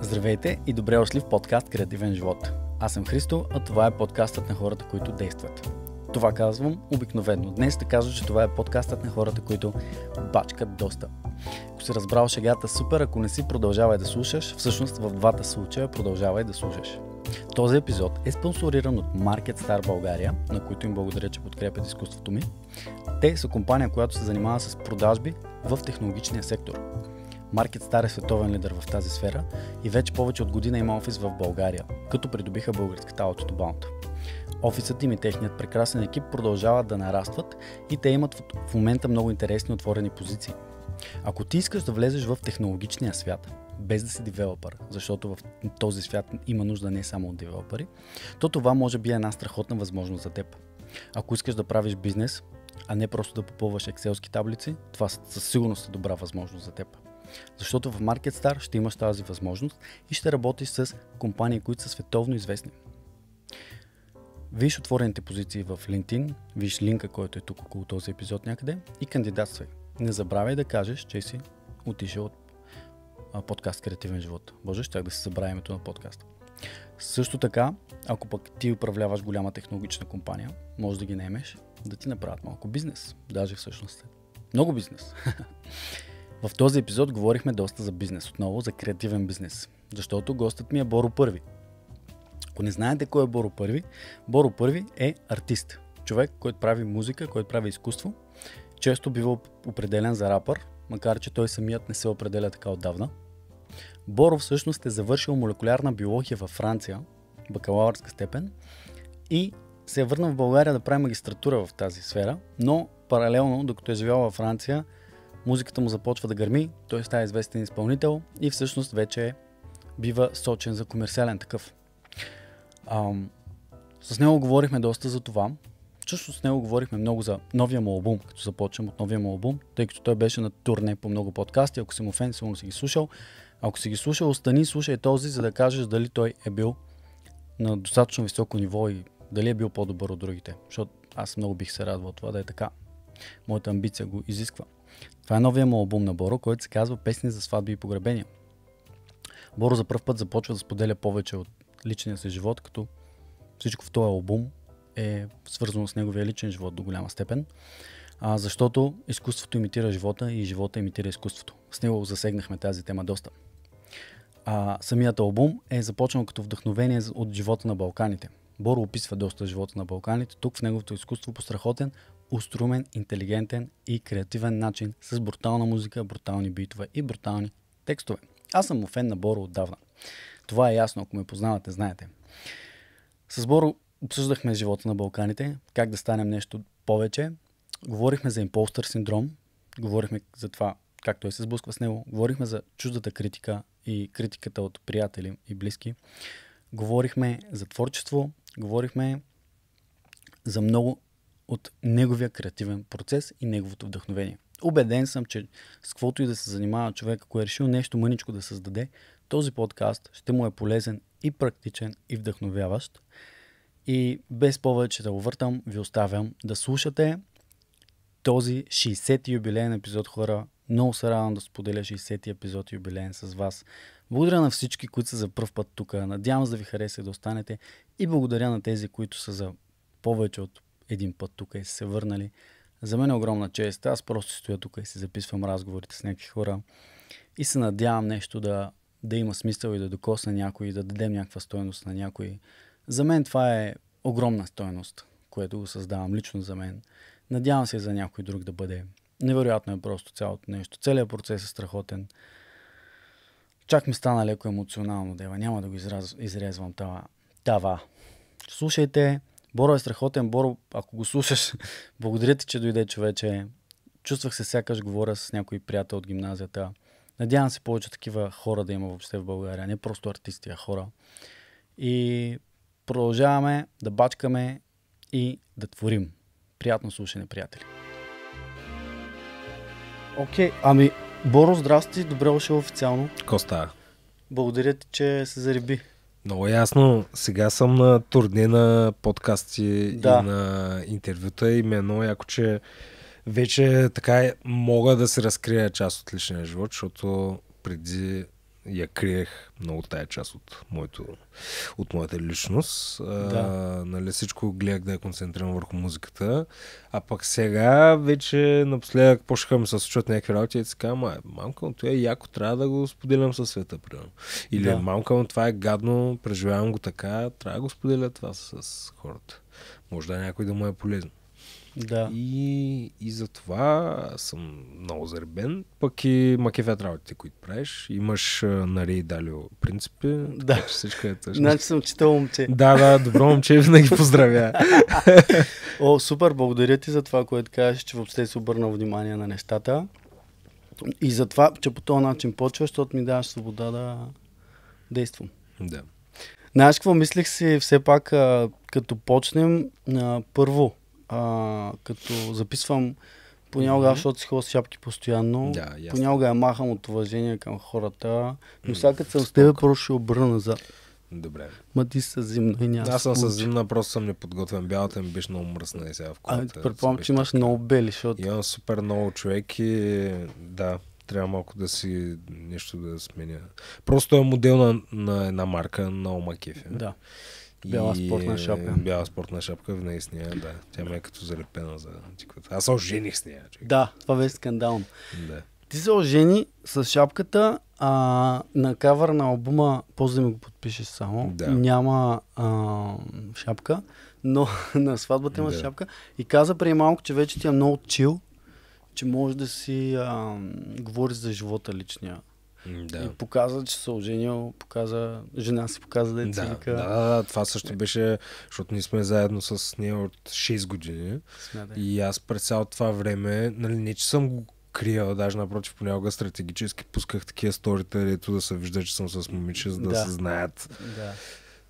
Здравейте и добре дошли в подкаст Креативен живот. Аз съм Христо, а това е подкастът на хората, които действат. Това казвам обикновено. Днес ще кажа, че това е подкастът на хората, които бачкат доста. Ако си разбрал шегата, супер, ако не си, продължавай да слушаш. Всъщност в двата случая продължавай да слушаш. Този епизод е спонсориран от Market Star България, на които им благодаря, че подкрепят изкуството ми. Те са компания, която се занимава с продажби в технологичния сектор. Маркет Стар е световен лидер в тази сфера и вече повече от година има офис в България, като придобиха българската аутотобалната. Офисът им и техният прекрасен екип продължават да нарастват и те имат в момента много интересни отворени позиции. Ако ти искаш да влезеш в технологичния свят, без да си девелопър, защото в този свят има нужда не само от девелопъри, то това може би е една страхотна възможност за теб. Ако искаш да правиш бизнес, а не просто да попълваш екселски таблици, това със сигурност е добра възможност за теб. Защото в MarketStar ще имаш тази възможност и ще работиш с компании, които са световно известни. Виж отворените позиции в LinkedIn, виж линка, който е тук около този епизод някъде и кандидатствай. Не забравяй да кажеш, че си отишъл от подкаст Креативен живот. Боже, ще да се забравя името на подкаста. Също така, ако пък ти управляваш голяма технологична компания, може да ги наемеш да ти направят малко бизнес. Даже всъщност е много бизнес. В този епизод говорихме доста за бизнес, отново за креативен бизнес, защото гостът ми е Боро Първи. Ако не знаете кой е Боро Първи, Боро Първи е артист, човек, който прави музика, който прави изкуство. Често бива определен за рапър, макар че той самият не се определя така отдавна. Боро всъщност е завършил молекулярна биология във Франция, бакалавърска степен, и се е върнал в България да прави магистратура в тази сфера, но паралелно, докато е живял във Франция, музиката му започва да гърми, той става известен изпълнител и всъщност вече бива сочен за комерциален такъв. Ам, с него говорихме доста за това. Също с него говорихме много за новия му албум, като започвам от новия му албум, тъй като той беше на турне по много подкасти. Ако си му фен, сигурно си ги слушал. Ако си ги слушал, остани, слушай този, за да кажеш дали той е бил на достатъчно високо ниво и дали е бил по-добър от другите. Защото аз много бих се радвал това да е така. Моята амбиция го изисква. Това е новия му албум на Боро, който се казва Песни за сватби и погребения. Боро за първ път започва да споделя повече от личния си живот, като всичко в този албум е свързано с неговия личен живот до голяма степен, а, защото изкуството имитира живота и живота имитира изкуството. С него засегнахме тази тема доста. А, самият албум е започнал като вдъхновение от живота на Балканите. Боро описва доста живота на Балканите, тук в неговото изкуство по страхотен, уструмен, интелигентен и креативен начин с брутална музика, брутални битове и брутални текстове. Аз съм му фен на Боро отдавна. Това е ясно, ако ме познавате, знаете. С Боро обсъждахме живота на Балканите, как да станем нещо повече. Говорихме за импостър синдром, говорихме за това как той се сблъсква с него, говорихме за чуждата критика и критиката от приятели и близки. Говорихме за творчество, говорихме за много от неговия креативен процес и неговото вдъхновение. Обеден съм, че с каквото и да се занимава човек, ако е решил нещо мъничко да създаде, този подкаст ще му е полезен и практичен и вдъхновяващ. И без повече да го въртам, ви оставям да слушате този 60-ти юбилейен епизод, хора. Много се радвам да споделя 60-ти епизод юбилейен с вас. Благодаря на всички, които са за първ път тук. Надявам се да ви хареса и да останете. И благодаря на тези, които са за повече от един път тук и са се върнали. За мен е огромна чест. Аз просто стоя тук и си записвам разговорите с някакви хора и се надявам нещо да, да има смисъл и да докосна някой и да дадем някаква стоеност на някой. За мен това е огромна стоеност, което го създавам лично за мен. Надявам се за някой друг да бъде. Невероятно е просто цялото нещо. Целият процес е страхотен. Чак ми стана леко емоционално, дева. Няма да го изрезвам това. Тава. Слушайте, Боро е страхотен. Боро, ако го слушаш, благодаря ти, че дойде човече. Чувствах се сякаш говоря с някой приятел от гимназията. Надявам се повече такива хора да има въобще в България. Не просто артисти, а хора. И продължаваме да бачкаме и да творим. Приятно слушане, приятели. Окей, okay, ами Боро, здрасти, добре дошъл официално. Коста. Благодаря ти, че се зариби. Много ясно. Сега съм на турне на подкасти да. и на интервюта и ми е много яко, че вече така е, мога да се разкрия част от личния живот, защото преди я криех много тая част от, моето, от моята личност. Да. А, нали, всичко гледах да я е концентрирам върху музиката. А пък сега вече напоследък почнаха ми се случват някакви работи и така, ама мамка, но това е яко, трябва да го споделям със света, примерно. Или да. мамка, но това е гадно, преживявам го така, трябва да го споделя това с хората. Може да е някой да му е полезно. Да. И, и затова съм много заребен. Пък и макефят работите, които правиш. Имаш нали, далио принципи. Да. Така, че всичко е тъжно. Значи съм читал момче. да, да, добро момче, винаги поздравя. О, супер, благодаря ти за това, което кажеш, че въобще си обърнал внимание на нещата. И за това, че по този начин почваш, защото ми даваш свобода да действам. Да. Знаеш какво мислех си все пак, като почнем, първо, а, като записвам понякога, mm-hmm. защото си ходя с шапки постоянно, да, ясно. понякога я махам от уважение към хората, но сега като съм с тебе, просто ще обърна назад. Добре. Ма ти са зимна и няма. Аз съм с зимна, просто съм неподготвен. Бялата ми беше много мръсна и сега в колата. Предполагам, че имаш много бели, защото... Имам супер много човек и да, трябва малко да си нещо да сменя. Просто е модел на, на една марка, на Макефе. Да. Бяла и... спортна шапка. Бяла спортна шапка, винаги с нея, да. Тя ме е като залепена за антиквата. Аз се ожених с нея. Човек. Да, това беше скандално. Да. Ти се ожени с шапката а, на кавър на албума, после да ми го подпишеш само. Да. Няма а, шапка, но на сватбата има да. шапка. И каза преди малко, че вече ти е много чил, че може да си а, говориш за живота личния. Да. И показа, че се оженил, показа, жена си показа да е Да, да, да, това също беше, защото ние сме заедно с нея от 6 години. Смятай. И аз през цялото това време, нали, не че съм го крия, даже напротив, понякога стратегически пусках такива сторита, ето да се вижда, че съм с момиче, за да, да. се знаят. Да.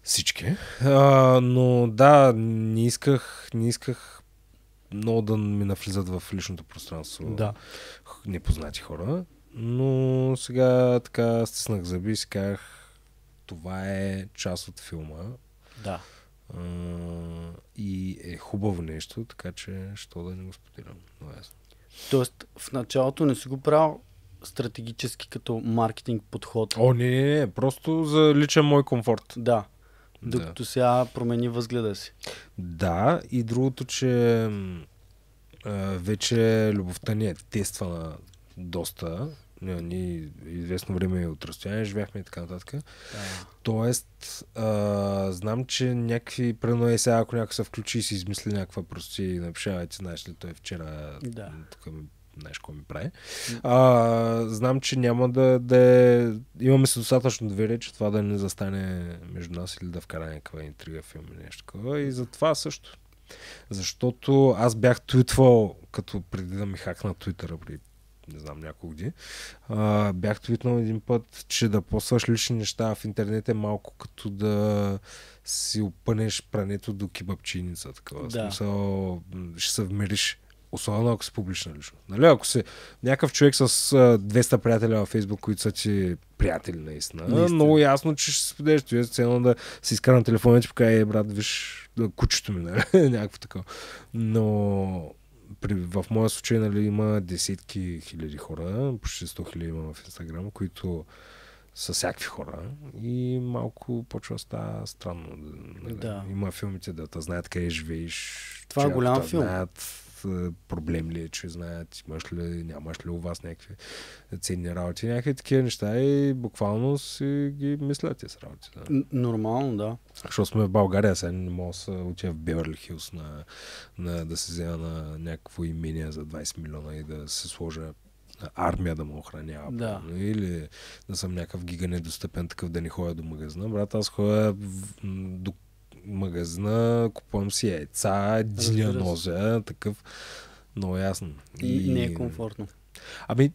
Всички. А, но да, не исках, не исках много да ми навлизат в личното пространство да. непознати хора. Но сега така стиснах зъби и си казах, това е част от филма. Да. А, и е хубаво нещо, така че що да не го споделям. Е Тоест, в началото не си го правил стратегически като маркетинг подход. О, не, не, не, просто за личен мой комфорт. Да. Докато да. сега промени възгледа си. Да, и другото, че а, вече любовта ни е тествана доста. Ние известно време е от разстояние живяхме и така нататък. Да. Тоест, а, знам, че някакви, прено е сега, ако някой се включи и си измисли някаква прости и напише, че знаеш ли, той вчера да. тук знаеш какво ми прави. А, знам, че няма да, да е, имаме се достатъчно доверие, че това да не застане между нас или да вкара някаква интрига филм или нещо такова. И затова също. Защото аз бях твитвал, като преди да ми хакна Твитъра преди не знам няколко дни. бях твитнал един път, че да посваш лични неща в интернет е малко като да си опънеш прането до кибапчиница. Такова. Да. Смисъл, ще се вмериш. Особено ако си публична личност. Нали? Ако си някакъв човек с 200 приятеля във Фейсбук, които са ти приятели наистина, наистина. много ясно, че ще споделиш. Той е ценно да си изкарам на телефона и ти покаже, е, брат, виж кучето ми, нали? някакво такова. Но при, в моя случай нали, има десетки хиляди хора, почти 100 хиляди има в Инстаграм, които са всякакви хора и малко почва става странно. Нали? Да. Има филмите да те знаят къде живееш. Това е голям филм. Знаят, е, проблем ли е, че знаят, имаш ли, нямаш ли у вас някакви ценни работи, някакви такива неща и буквално си ги мислят тези работи. Да. Нормално, да. Защото сме в България, сега не мога да отида в Беверли Хилс на, на, да се взема на някакво имение за 20 милиона и да се сложа армия да му охранява. Да. или да съм някакъв гига недостъпен, такъв да не ходя до магазина. Брат, аз ходя до магазина, купувам си яйца, диля ножа, такъв. Много ясно. И, и не е комфортно. Ами,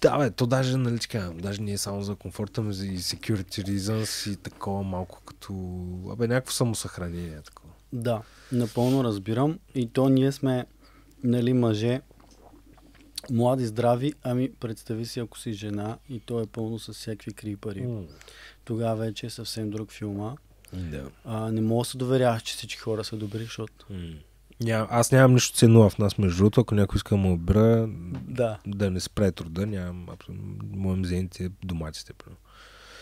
да, бе, то даже, нали така, даже не е само за комфорта, но ами и security reasons и такова малко като... Абе, някакво самосъхранение такова. Да, напълно разбирам. И то ние сме, нали, мъже, млади, здрави, ами представи си, ако си жена и то е пълно с всякакви крипари. Mm. Тогава вече е съвсем друг филма. Да. А, не мога да се доверяваш, че всички хора са добри, защото... Mm. Ням, аз нямам нищо ценно в нас, между другото, ако някой иска да му обира, да. да не спре труда, нямам абсолютно, Моем зените доматите.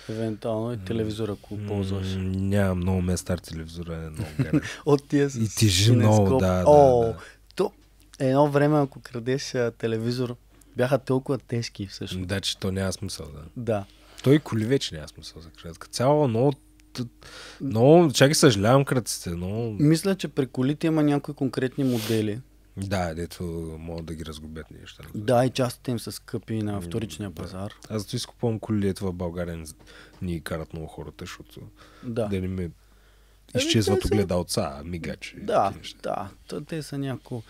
Евентуално и телевизора, ако ползваш. Нямам много ме стар телевизор, е много От тия с... И тежи много, да, да, О, да. То, едно време, ако крадеш телевизор, бяха толкова тежки всъщност. Да, че то няма смисъл, да. Да. Той коли вече няма смисъл за крадка. Цяло много но, чакай, съжалявам кръците, но... Мисля, че при колите има някои конкретни модели. Да, дето могат да ги разгубят неща. Да, и частите им са скъпи на вторичния да. пазар. Аз зато изкупувам коли, дето в България ни карат много хората, защото да, да не ме ами, изчезват огледалца, са... мигачи. Да, да, то, те са няколко.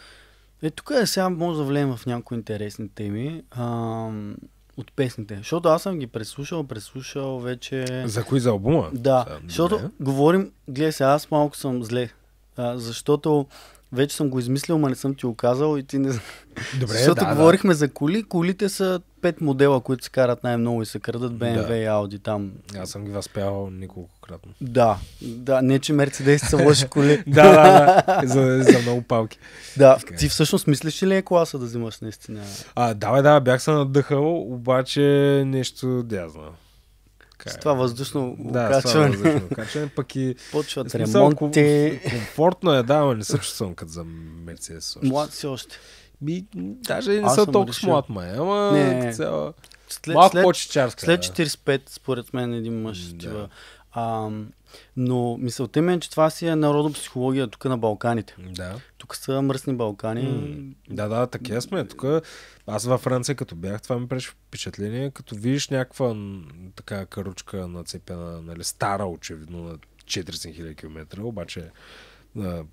Е, тук е сега може да влеем в някои интересни теми. Ам от песните. Защото аз съм ги преслушал, преслушал вече. За кои за албума? Да. защото говорим, гледай се, аз малко съм зле. А, защото вече съм го измислил, ма не съм ти го казал и ти не... Добре, Защото да, говорихме да. за коли. Колите са пет модела, които се карат най-много и се крадат BMW да. и Audi там. Аз съм ги възпявал кратно. Да, да, не че Мерцедес са лоши коли. да, да, да, за, за много палки. Да, okay. Е. ти всъщност мислиш ли е класа да взимаш наистина? А, да, бе, да, бях се надъхал, обаче нещо, да знам. Така, с е. това въздушно да, качване. качване. пък и... Почват смисъл, ремонти. Комфортно е, да, но не се чувствам като за Мерцедес. Млад си още. Ми, даже не съм, толкова решил. млад, ма е, ама не, цяло... след, Малко след, по След 45, да. според мен, един мъж да. А, но мисълта ми е, че това си е народопсихология тук на Балканите. Да. Тук са мръсни Балкани. Да, да, така е, сме. Тук аз във Франция като бях, това ми преше впечатление, като видиш някаква така каручка нацепена, нали, стара очевидно на 400 000 км, обаче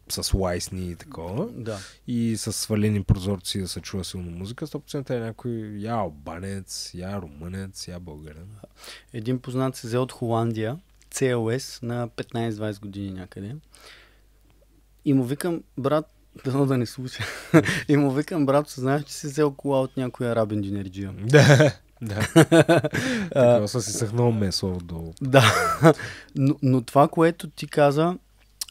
с лайсни и такова. Да. И с свалени прозорци да се чува силно музика. 100% е някой я албанец, я румънец, я българен. Един познат се взе от Холандия CLS на 15-20 години някъде. И му викам, брат, Дано да не слуша. и му викам, брат, знаеш, че си взел кола от някоя араб инженерджия. Да, да. Така си съхнал месо отдолу. Да, но, но това, което ти каза,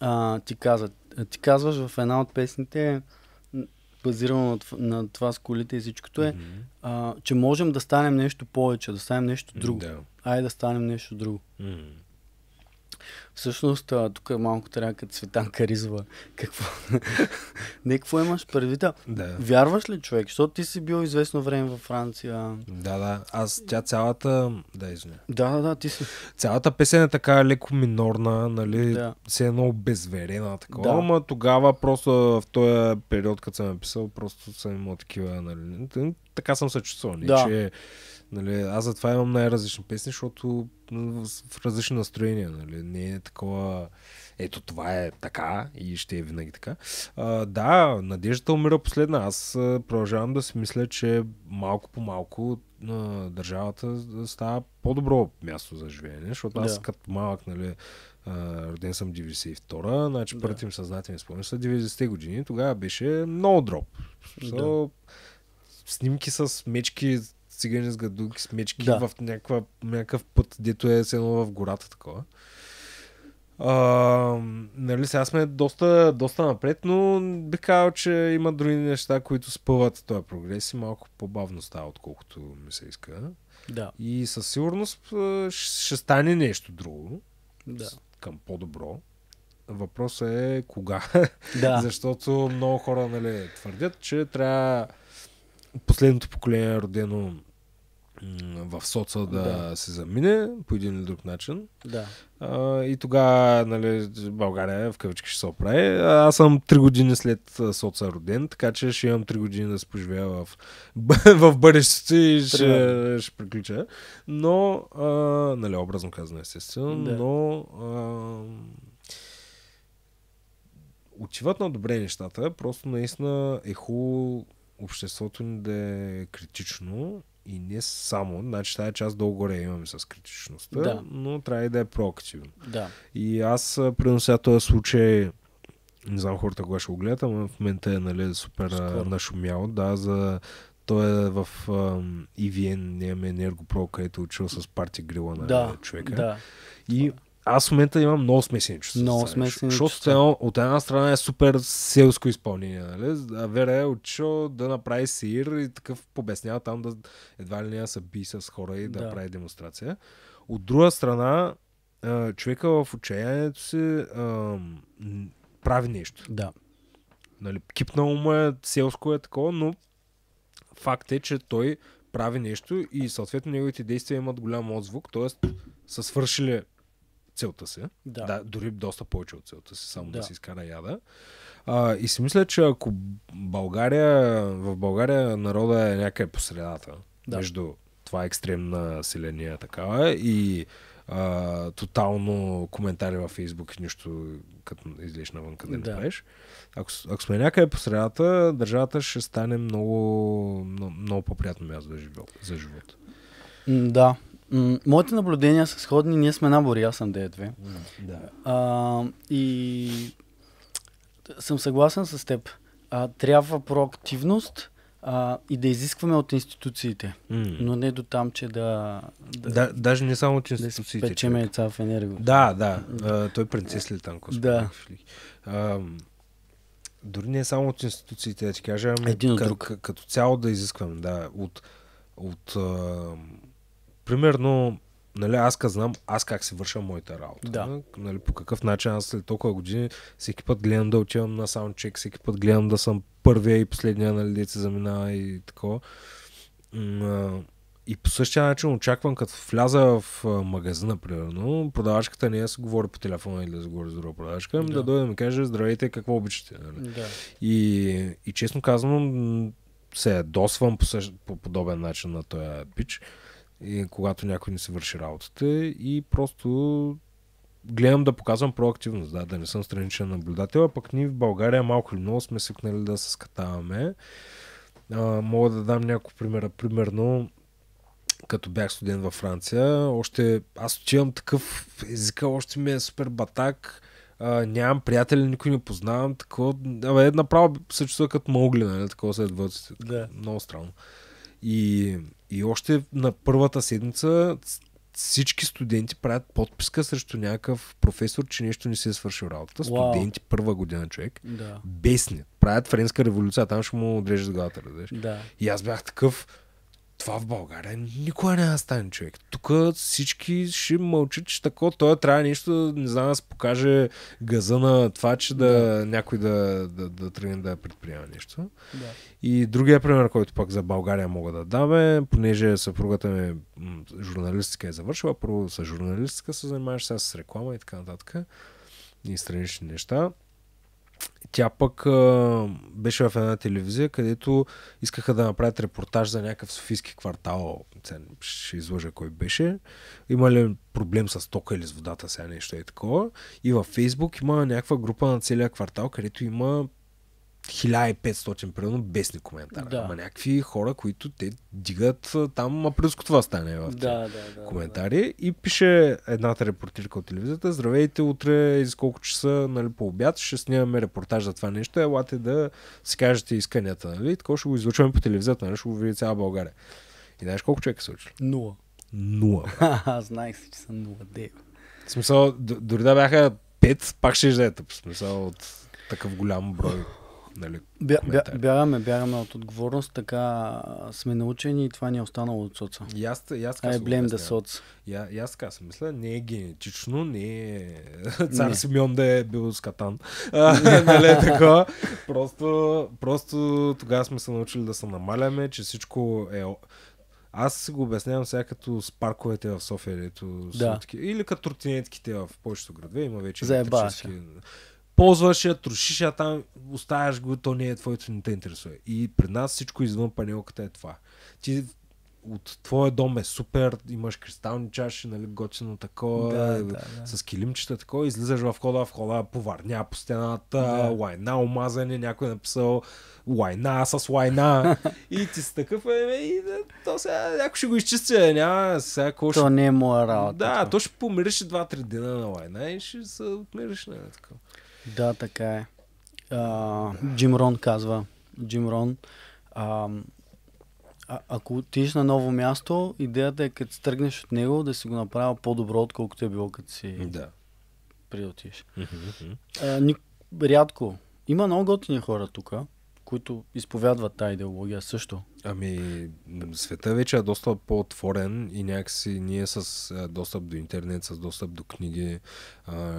а, ти каза, ти казваш в една от песните, базирано на, на това с колите и всичкото е, mm-hmm. а, че можем да станем нещо повече, да станем нещо друго. Ай Айде да станем нещо друго. Mm-hmm. Всъщност, тук е малко трябва като Светан Каризова. Какво? не, какво имаш предвид? Да. Вярваш ли човек? Защото ти си бил известно време във Франция. Да, да. Аз тя цялата... Да, извиня. Да, да, да, ти си. Цялата песен е така леко минорна, нали? Да. Се е много безверена, такова. Да. Ама тогава просто в този период, като съм написал, просто съм имал такива, нали? Така съм се чувствал. Да. Че Нали, аз затова имам най-различни песни, защото в различни настроения. Нали, не е такова... Ето това е така и ще е винаги така. А, да, надеждата умира последна. Аз продължавам да си мисля, че малко по малко държавата става по-добро място за живеене, защото аз да. като малък, нали, роден съм 92-а, значи да. първият им съзнателен спомен са 90-те години. Тогава беше много дроп. So, да. Снимки с мечки цигани с гадуки, с мечки да. в някаква, някакъв път, дето е седно в гората такова. А, нали, сега сме доста, доста напред, но би казал, че има други неща, които спъват този прогрес и малко по-бавно става, отколкото ми се иска. Да. И със сигурност ще стане нещо друго. Да. Към по-добро. Въпросът е кога. Да. Защото много хора нали, твърдят, че трябва последното поколение родено в соца да, да се замине по един или друг начин. Да. А, и тогава нали, България в кавички ще се оправи. Аз съм 3 години след соца роден, така че ще имам 3 години да се поживея в, в бъдещето и ще, ще приключа. Но, а, нали, образно казано естествено, да. но отиват на добре нещата, просто наистина е хубаво обществото ни да е критично и не само, значи тази част долу горе имаме с критичността, да. но трябва и да е проактивно. Да. И аз, принося този случай, не знам хората кога ще го гледат, но в момента е нали, супер Скоро. нашумял, да, за той е в um, EVN, имаме енергопро, където е учил с парти грила на да, човека. Да. И аз в момента имам много смесени чувства. Много смесени Защото от, една страна е супер селско изпълнение, нали? А Вера е отишъл да направи сир и такъв побеснява там да едва ли не се би с хора и да, да прави демонстрация. От друга страна, човека в отчаянието си а, прави нещо. Да. Нали, кипнало му е, селско е такова, но факт е, че той прави нещо и съответно неговите действия имат голям отзвук, т.е. са свършили целта си. Да. да. Дори доста повече от целта си, само да, да си изкара яда. А, и си мисля, че ако България, в България народа е някъде по средата, да. между това екстремна селения такава и а, тотално коментари във Фейсбук и нищо като излиш навън къде да. не правиш. Ако, ако сме някъде по средата, държавата ще стане много, много, много по-приятно място за За живот. Да, моите наблюдения са сходни. Ние сме набори, аз съм д 2 Да. А, и съм съгласен с теб. А, трябва проактивност а, и да изискваме от институциите. Mm. Но не до там, че да, да... да даже не само от институциите. Да печеме яйца в енерго. Да, да. А, той принцес ли там, Да. А, нали? дори не само от институциите, да ти кажа, ами Един от к- друг. К- като цяло да изискваме, да, от, от примерно, нали, аз как знам, аз как си върша моята работа. Да. Нали, по какъв начин аз след толкова години всеки път гледам да отивам на саундчек, всеки път гледам да съм първия и последния, нали, деца, заминава и такова. И по същия начин очаквам, като вляза в магазина, примерно, продавачката не е да се говори по телефона или да се говори с друга продавачка, ами да. да дойде да ми каже, здравейте, какво обичате. Нали? Да. И, и честно казвам, се досвам по, същ, по подобен начин на този пич и когато някой не се върши работата и просто гледам да показвам проактивност, да, да не съм страничен наблюдател, а пък ние в България малко или много сме свикнали да се скатаваме. А, мога да дам няколко примера. Примерно, като бях студент във Франция, още аз отивам такъв езика, още ми е супер батак, а, нямам приятели, никой не познавам, такова, абе, направо се чувства като могли, нали, такова след вълците. Е да. Много странно. И и още на първата седмица всички студенти правят подписка срещу някакъв професор, че нещо не се е свършил работата. Wow. Студенти първа година човек. Да. Бесни. Правят френска революция, там ще му отрежат главата, Да. И аз бях такъв това в България никога не да е стане човек. Тук всички ще мълчат, че тако. Той е трябва нещо, не знам, да се покаже газа на това, че да, да. някой да, да, да тръгне да предприема нещо. Да. И другия пример, който пак за България мога да дам е, понеже съпругата ми журналистика е завършила, първо с журналистика се занимаваш, сега с реклама и така нататък. И странични неща тя пък а, беше в една телевизия, където искаха да направят репортаж за някакъв софийски квартал. Ще излъжа кой беше. Има ли проблем с тока или с водата, сега нещо е такова. И във Фейсбук има някаква група на целия квартал, където има 1500, примерно, ни коментар. Да. Ама някакви хора, които те дигат там, а плюс това стане в да, да, да, коментари. Да. И пише едната репортирка от телевизията, здравейте, утре из колко часа, нали, по обяд, ще снимаме репортаж за това нещо, елате да си кажете исканията, нали, така ще го излучваме по телевизията, нали, ще го види цяла България. И знаеш колко човека се учили? Нула. Нула. Знаех си, че са нула, В смисъл, дори да бяха пет, пак ще е тъп. В смисъл от такъв голям брой нали, Бя, бя, бягаме, бягаме от отговорност, така сме научени и това ни е останало от соца. И аз, и аз I блем да соц. И, аз така си мисля, не е генетично, не е цар не. Симеон да е бил скатан. нали, е така. Просто, просто тогава сме се научили да се намаляме, че всичко е аз си го обяснявам сега като с парковете в София, да. или като тротинетките в повечето градове, има вече Заебаваш ползваш я, трошиш я там, оставяш го, то не е твоето, не те интересува. И при нас всичко извън панелката е това. Ти от твоя дом е супер, имаш кристални чаши, нали, готино такова, да, да, да. с килимчета такова, излизаш в хода, в хода поварня по стената, да. лайна омазане, някой е написал лайна с лайна и ти си такъв, е, е и да, то сега някой ще го изчисти, е, няма сега какво ще... То не е моя работа. Да, това. то ще помириш 2-3 дена на лайна и ще се отмириш на нали, такова. Да, така е. А, Джим Рон казва, Джим Рон, а, а, ако отидеш на ново място, идеята е като тръгнеш от него да си го направя по-добро, отколкото е било като си да. приотиш. Mm-hmm. А, ни, рядко. Има много готини хора тук които изповядват тази идеология също. Ами, света вече е доста по-отворен и някакси ние с достъп до интернет, с достъп до книги,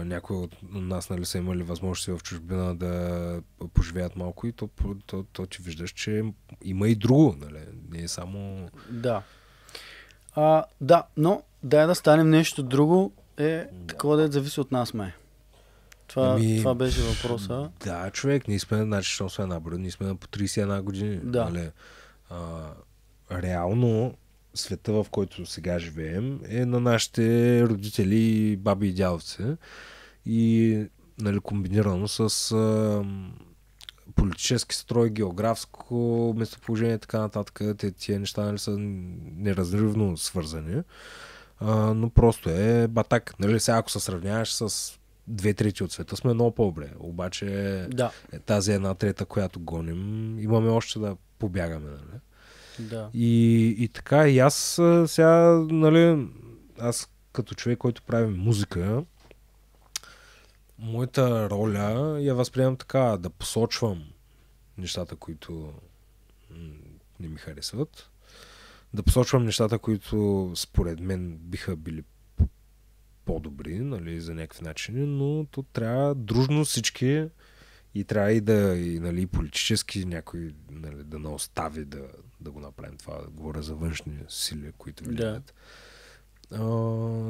някои от нас нали са имали възможности в чужбина да поживеят малко и то, то, то, то ти виждаш, че има и друго, нали? Не е само... Да. А, да, но дай е да станем нещо друго е да. такова да е зависи от нас, май. Това, ами, това беше въпроса. Да, човек, ние сме, значи, защото сме набори, ние сме по 31 години. Да. Нали, а, реално, света, в който сега живеем, е на нашите родители, баби и дядовци. И нали, комбинирано с а, политически строй, географско местоположение и така нататък. Те, тия неща нали, са неразривно свързани. А, но просто е батак. Нали, сега ако се сравняваш с две трети от света сме много по-добре. Обаче да. Е, тази една трета, която гоним, имаме още да побягаме. Нали? Да. И, и така, и аз сега, нали, аз като човек, който прави музика, моята роля я възприемам така, да посочвам нещата, които не ми харесват, да посочвам нещата, които според мен биха били по-добри, нали, за някакви начини, но то трябва дружно всички и трябва и да, и, нали, политически някой нали, да не остави да, да го направим това. Говоря за външни сили, които влияят. Да. А,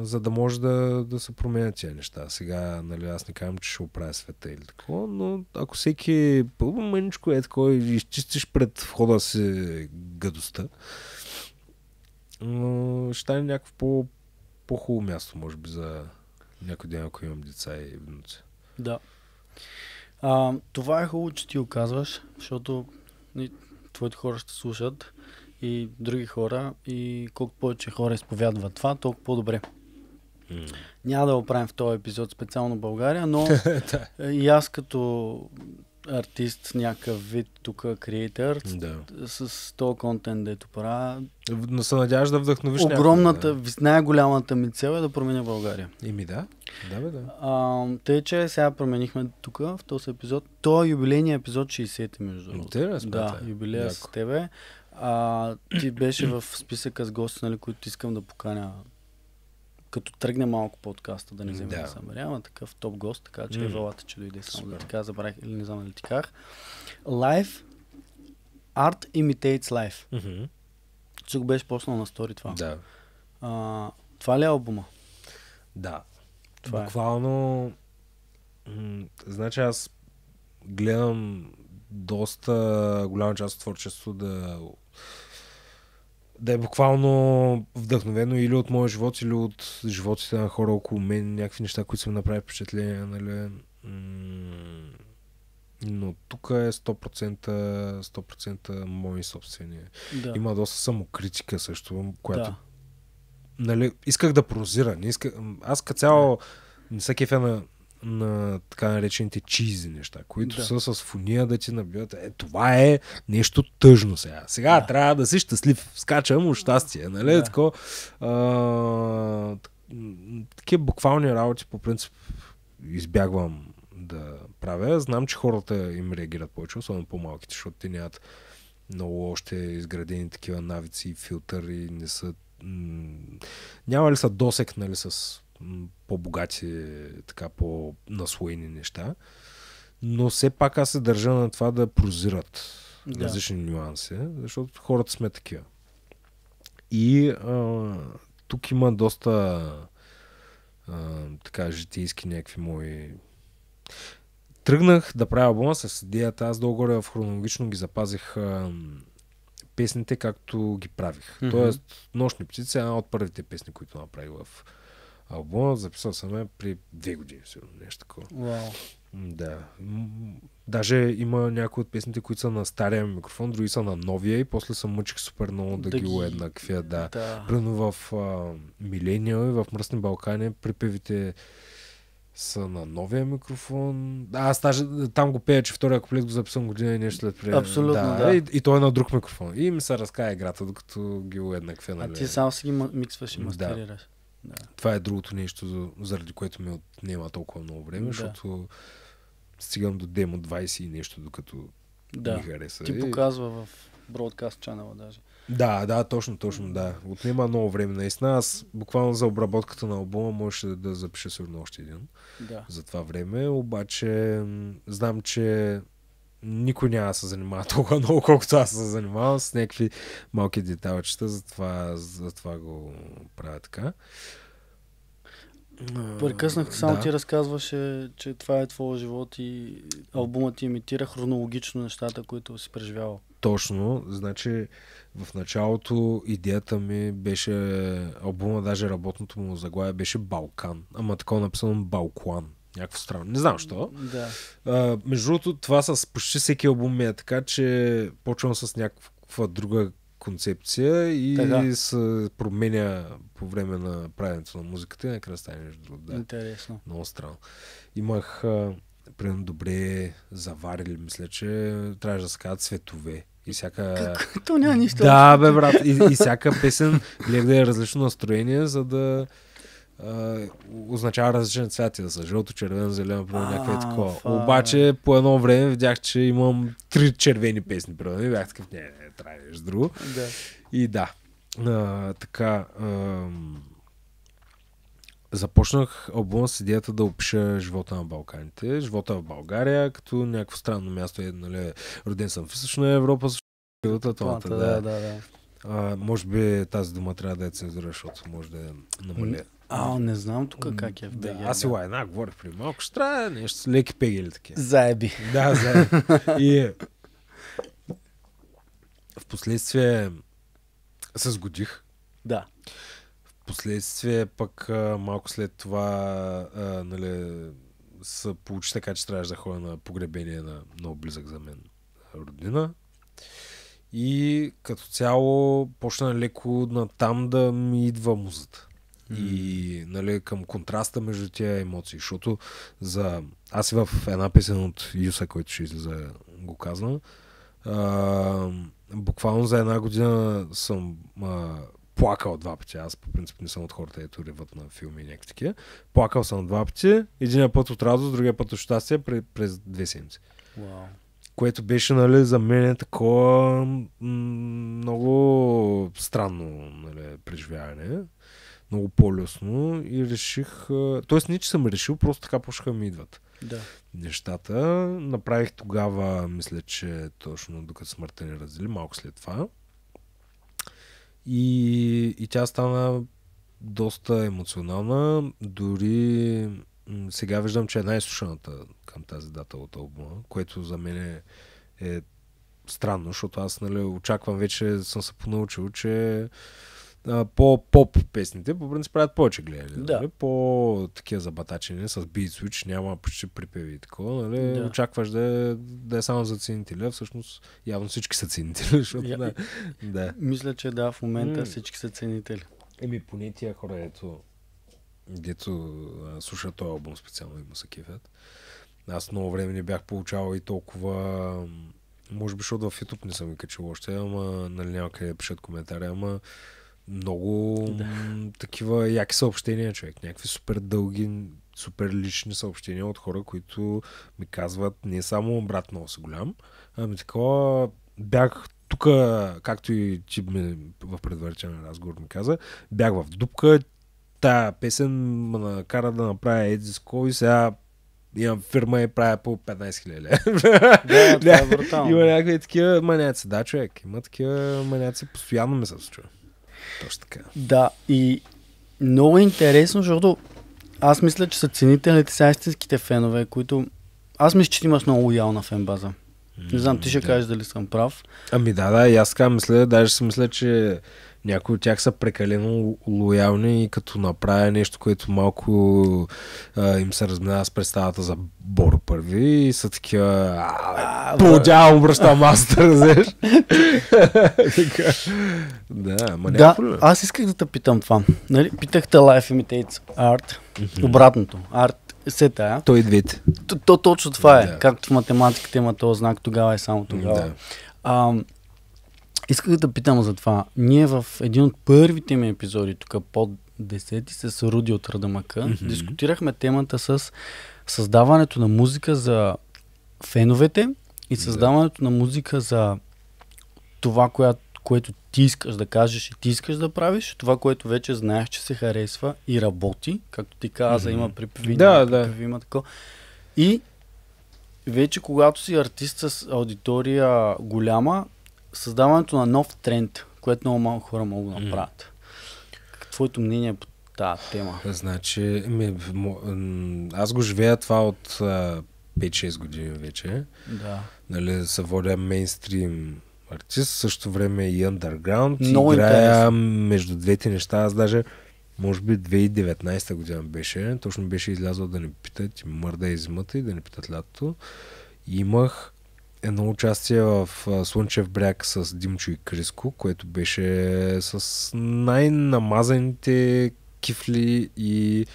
за да може да, да се променят тези неща. Сега, нали, аз не казвам, че ще оправя света или такова, но ако всеки мъничко е такова и изчистиш пред входа си гадостта, ще стане някакво. по по-хубаво място, може би, за някой ден, ако имам деца и внуци. Да. А, това е хубаво, че ти го казваш, защото твоите хора ще слушат и други хора и колко повече хора изповядват това, толкова по-добре. Mm. Няма да го правим в този епизод специално България, но и аз като артист, някакъв вид тук, креатор, да. с, с то контент, дето правя. Но се надяваш да вдъхновиш Огромната, да. най-голямата ми цел е да променя България. Ими да. Да, бе, да. А, тъй, че сега променихме тук, в този епизод. То е юбилейният епизод 60 между другото. Да, е юбилея Яко. с тебе. А, ти беше в списъка с гости, нали, които искам да поканя като тръгне малко подкаста, да не вземе да. сам. Реално такъв топ гост, така че mm. желата, че дойде само да така, забравих или не знам ли нали ти казах. Life, art imitates life. Mm-hmm. Ти го беше поснал на стори това. Да. А, това ли е албума? Да. Това е. Буквално, е. значи аз гледам доста голяма част от творчеството да да е буквално вдъхновено или от моя живот, или от животите на хора около мен, някакви неща, които съм направи впечатление, нали? Но тук е 100%, 100% мои собствени. Да. Има доста самокритика също, която... Да. Нали, исках да прозира. Не иска... Аз като цяло не се кефя на на така наречените чизи неща, които да. са с фуния да ти набиват. Е, това е нещо тъжно сега. Сега да. трябва да си щастлив. Скачам от щастие. Нали? Да. Тако, а, такива буквални работи по принцип избягвам да правя. Знам, че хората им реагират повече, особено по-малките, защото те нямат много още изградени такива навици и филтъри, не са няма ли са досекнали с по-богати, така по-наслоени неща. Но все пак аз се държа на това да прозират да. различни нюанси, защото хората сме такива. И а, тук има доста а, така житейски някакви мои... Тръгнах да правя албума с идеята, аз долу-горе в хронологично ги запазих а, песните както ги правих. Mm-hmm. Тоест, Нощни птици е една от първите песни, които направих в албума. Записал съм я при две години, сигурно, нещо такова. Wow. Да. Даже има някои от песните, които са на стария микрофон, други са на новия и после съм мъчих супер много да, да ги уеднаквя. Да. да. в Миления и в Мръсни Балкани припевите са на новия микрофон. Да, аз даже там го пея, че втория куплет го записам година и нещо след приема. Абсолютно, да. да. И, и, той е на друг микрофон. И ми се разкая играта, докато ги уеднаквя. Нали? А ти нали. само си ги миксваш и мастерираш. Да. Да. Това е другото нещо, заради което ми отнема толкова много време, да. защото стигам до демо 20 и нещо, докато да. ми хареса. Ти е, показва в Broadcast Channel даже. Да, да, точно, точно, да. Отнема много време. Наистина, аз буквално за обработката на албума можеше да, да запиша сигурно още един да. за това време, обаче знам, че никой няма да се занимава толкова много, колкото аз се занимавам с някакви малки деталчета, затова, затова го правя така. Прекъснах, само да. ти разказваше, че това е твоя живот и албумът ти имитира хронологично нещата, които си преживявал. Точно, значи в началото идеята ми беше, албума, даже работното му заглавие беше Балкан, ама такова написано Балкуан. Някакво странно. Не знам що. Да. А, между другото, това с почти всеки албум е така, че почвам с някаква друга концепция и така. се променя по време на правенето на музиката и накрая стане нещо друго. Да. Интересно. Много странно. Имах, а, примерно, добре заварили, мисля, че трябваше да се казват цветове. И всяка... То няма нищо. Да, бе, брат. И, и всяка песен гледа да е различно настроение, за да означава различни цвяти да са. Жълто, червено, зелено, бро, някакво такова. Фа... Обаче по едно време видях, че имам три червени песни, бро, И бях такъв, не, не, не трябва да друго. Да. И да. А, така. А, започнах албума с идеята да опиша живота на Балканите, живота в България, като някакво странно място. Е, нали, роден съм в Източна Европа, с от е Атланта. Да, да, да. А, може би тази дума трябва да е цензура, защото може да я намаля. А, не знам тук как е в БГ. Да, аз и Лайна говорих при малко, ще трябва нещо с леки пегели такива. Заеби. Да, заеби. И в последствие се сгодих. Да. Впоследствие пък малко след това а, нали, се получи така, че трябваше да ходя на погребение на много близък за мен роднина. И като цяло почна леко на там да ми идва музата. И нали, към контраста между тия емоции. Защото за... аз и в една песен от Юса, който ще излезе, го казвам. А, буквално за една година съм а, плакал два пъти. Аз по принцип не съм от хората, ето реват на филми и някакви такива. Плакал съм два пъти. Единия път от радост, другия път от щастие през, през две седмици. Wow. Което беше, нали, за мен е такова м- много странно нали, преживяване много по-лесно и реших, т.е. не че съм решил, просто така почнаха ми идват да. нещата. Направих тогава, мисля, че точно докато смъртта ни раздели, малко след това. И, и тя стана доста емоционална, дори сега виждам, че е най-слушаната към тази дата от албума, което за мен е, е странно, защото аз нали, очаквам вече, съм се понаучил, че по-поп песните, по принцип правят повече гледане. Да. Нали? По такива забатачени нали, с Beat Switch, няма почти припеви и такова. Нали? Да. Очакваш да е, да е само за ценителя, нали? всъщност явно всички са ценители. Нали? Защото, Я... да, да. Мисля, че да, в момента mm. всички са ценители. Еми, поне тия хора, ето, дето слушат този албум специално и му се кефят. Аз много време не бях получавал и толкова може би, защото в YouTube не съм ги качил още, ама нали някъде да пишат коментари, ама много да. такива яки съобщения, човек. Някакви супер дълги, супер лични съобщения от хора, които ми казват не е само брат много си голям, ами такова бях тук, както и ти ми в предварителен разговор ми каза, бях в дупка, тая песен ме накара да направя Едзи и сега имам фирма и правя по 15 хиляди. Да, това е брутално. Има някакви такива маняци. Да, човек, има такива маняци. Постоянно ме се случва. Точно така. Да, и много е интересно, защото аз мисля, че са ценителите са истинските фенове, които... Аз мисля, че ти имаш много лоялна фенбаза. Не знам, ти ще да. кажеш дали съм прав. Ами да, да, и аз така мисля, даже си мисля, че някои от тях са прекалено лоялни и като направя нещо, което малко а, им се разминава с представата за Боро първи и са такива Плодя, обръща масата, разбираш? да, ма да, е? аз исках да те питам това. Нали, питахте Life Imitates Art, mm-hmm. обратното. Art се тая. Той е вид. То, то точно това е. Да. Както в математиката има този знак, тогава е само тогава. Да. А, Исках да питам за това. Ние в един от първите ми епизоди, тук под 10 с Руди от Радамака, mm-hmm. дискутирахме темата с създаването на музика за феновете и създаването yeah. на музика за това, коя, което ти искаш да кажеш и ти искаш да правиш, това, което вече знаеш, че се харесва и работи, както ти каза, mm-hmm. има припеви, да, да. има такова. И вече когато си артист с аудитория голяма, създаването на нов тренд, което много малко хора могат да направят. Mm. Твоето мнение по тази тема? Значи, ми, аз го живея това от 5-6 години вече. Да. Нали, се водя мейнстрим артист, също време и underground. но играя интерес. между двете неща. Аз даже, може би 2019 година беше, точно беше излязъл да ни питат, мърда зимата и да ни питат лятото. Имах едно участие в Слънчев бряг с Димчо и Криско, което беше с най-намазаните кифли и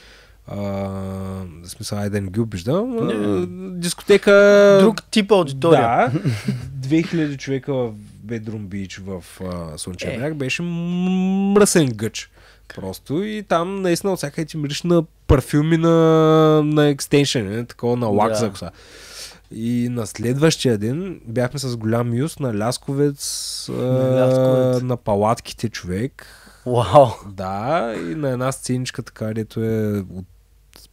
а, в смисъл, айде не ги обиждам. Дискотека... Друг тип аудитория. Да, 2000 човека в Bedroom Beach в а, Слънчев е. бряг беше мръсен гъч. Просто и там наистина от всяка ти мириш на парфюми на, на екстеншън, е, такова на лак да. за коса. И на следващия ден бяхме с голям юз на Лясковец, на, Лясковец. на палатките човек. Вау! Да, и на една сценичка така, дето е от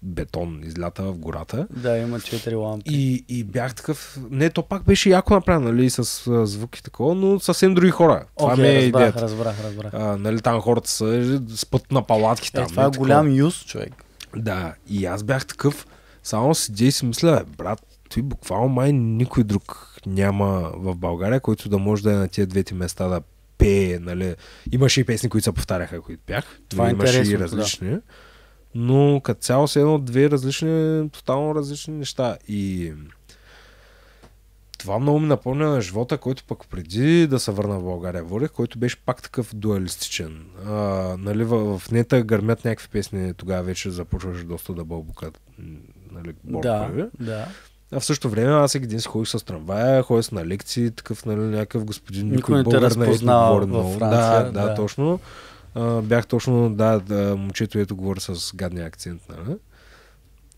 бетон, излята в гората. Да, има четири лампи. И, и бях такъв... Не, то пак беше яко направено, нали, с, с звуки такова, но съвсем други хора. Това okay, ми е разбрах, идеята. разбрах, разбрах. А, нали, там хората са е, спът на палатки е, там. Е, това е нали, голям юз, човек. Да, и аз бях такъв, само седя и си мисля, брат, като и буквално май никой друг няма в България, който да може да е на тия двете места да пее, нали. Имаше и песни, които се повтаряха, които пях. Това е имаше и различни. Да. Но като цяло са едно две различни, тотално различни неща. И това много ми напомня на живота, който пък преди да се върна в България водех, който беше пак такъв дуалистичен. А, нали, в, в нета гърмят някакви песни, тогава вече започваш доста да бълбока. Нали, да, да. А в същото време аз един си ходих с трамвая, ходих на лекции, такъв нали, някакъв господин Никой не те нали, разпознава е Франция. Да, да, да. точно. А, бях точно, да, да, момчето, ето говори с гадния акцент. Нали?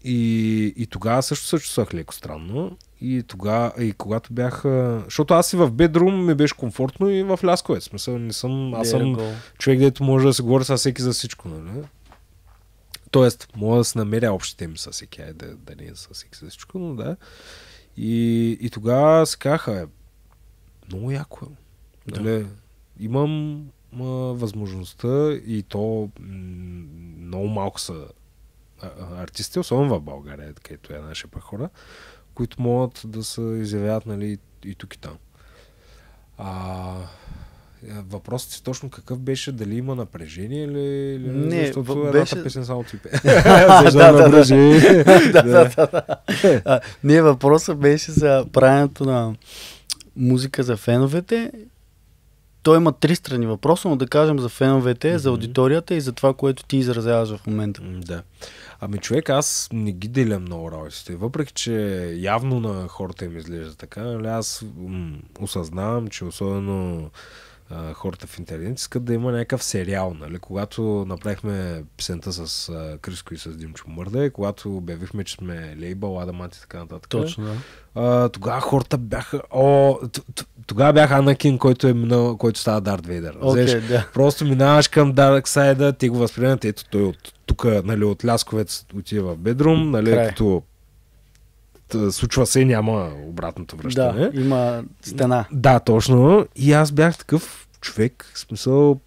И, и тогава също се чувствах леко странно. И тогава, и когато бях... Защото аз и в бедрум ми беше комфортно и в Лясковец. Смисъл, не съм... Аз съм човек, дето може да се говори с всеки за всичко, нали? Тоест, мога да се намеря общите им с IKEA, да, да не е с X всичко, но да. И, и тогава се казаха, е, много яко е. Да. Дали, Имам а, възможността и то много малко са артисти, особено в България, където е наши пък хора, които могат да се изявяват нали, и тук и там. А, Въпросът е точно какъв беше, дали има напрежение или... или не, не защото беше... едната песен само ти пее. да, да, да, да, да. не, въпросът беше за правенето на музика за феновете. Той има три страни въпроса, но да кажем за феновете, mm-hmm. за аудиторията и за това, което ти изразяваш в момента. Mm, да. Ами човек, аз не ги деля много работите. Въпреки, че явно на хората им изглежда така, нали, аз м- осъзнавам, че особено а, хората в интернет искат да има някакъв сериал. Нали? Когато направихме песента с а, Криско и с Димчо Мърда и когато обявихме, че сме лейбъл, Адамат и така нататък. Точно, да. тогава хората бяха... О, тогава бях Анакин, който, е минал, който става Дарт Вейдер. Okay, yeah. Просто минаваш към Дарк Сайда, ти го възприемат. Ето той от тук, нали, от лясковец отива в бедрум, нали, като случва се, няма обратното връщане. Да, има стена. Да, точно. И аз бях такъв човек, в смисъл,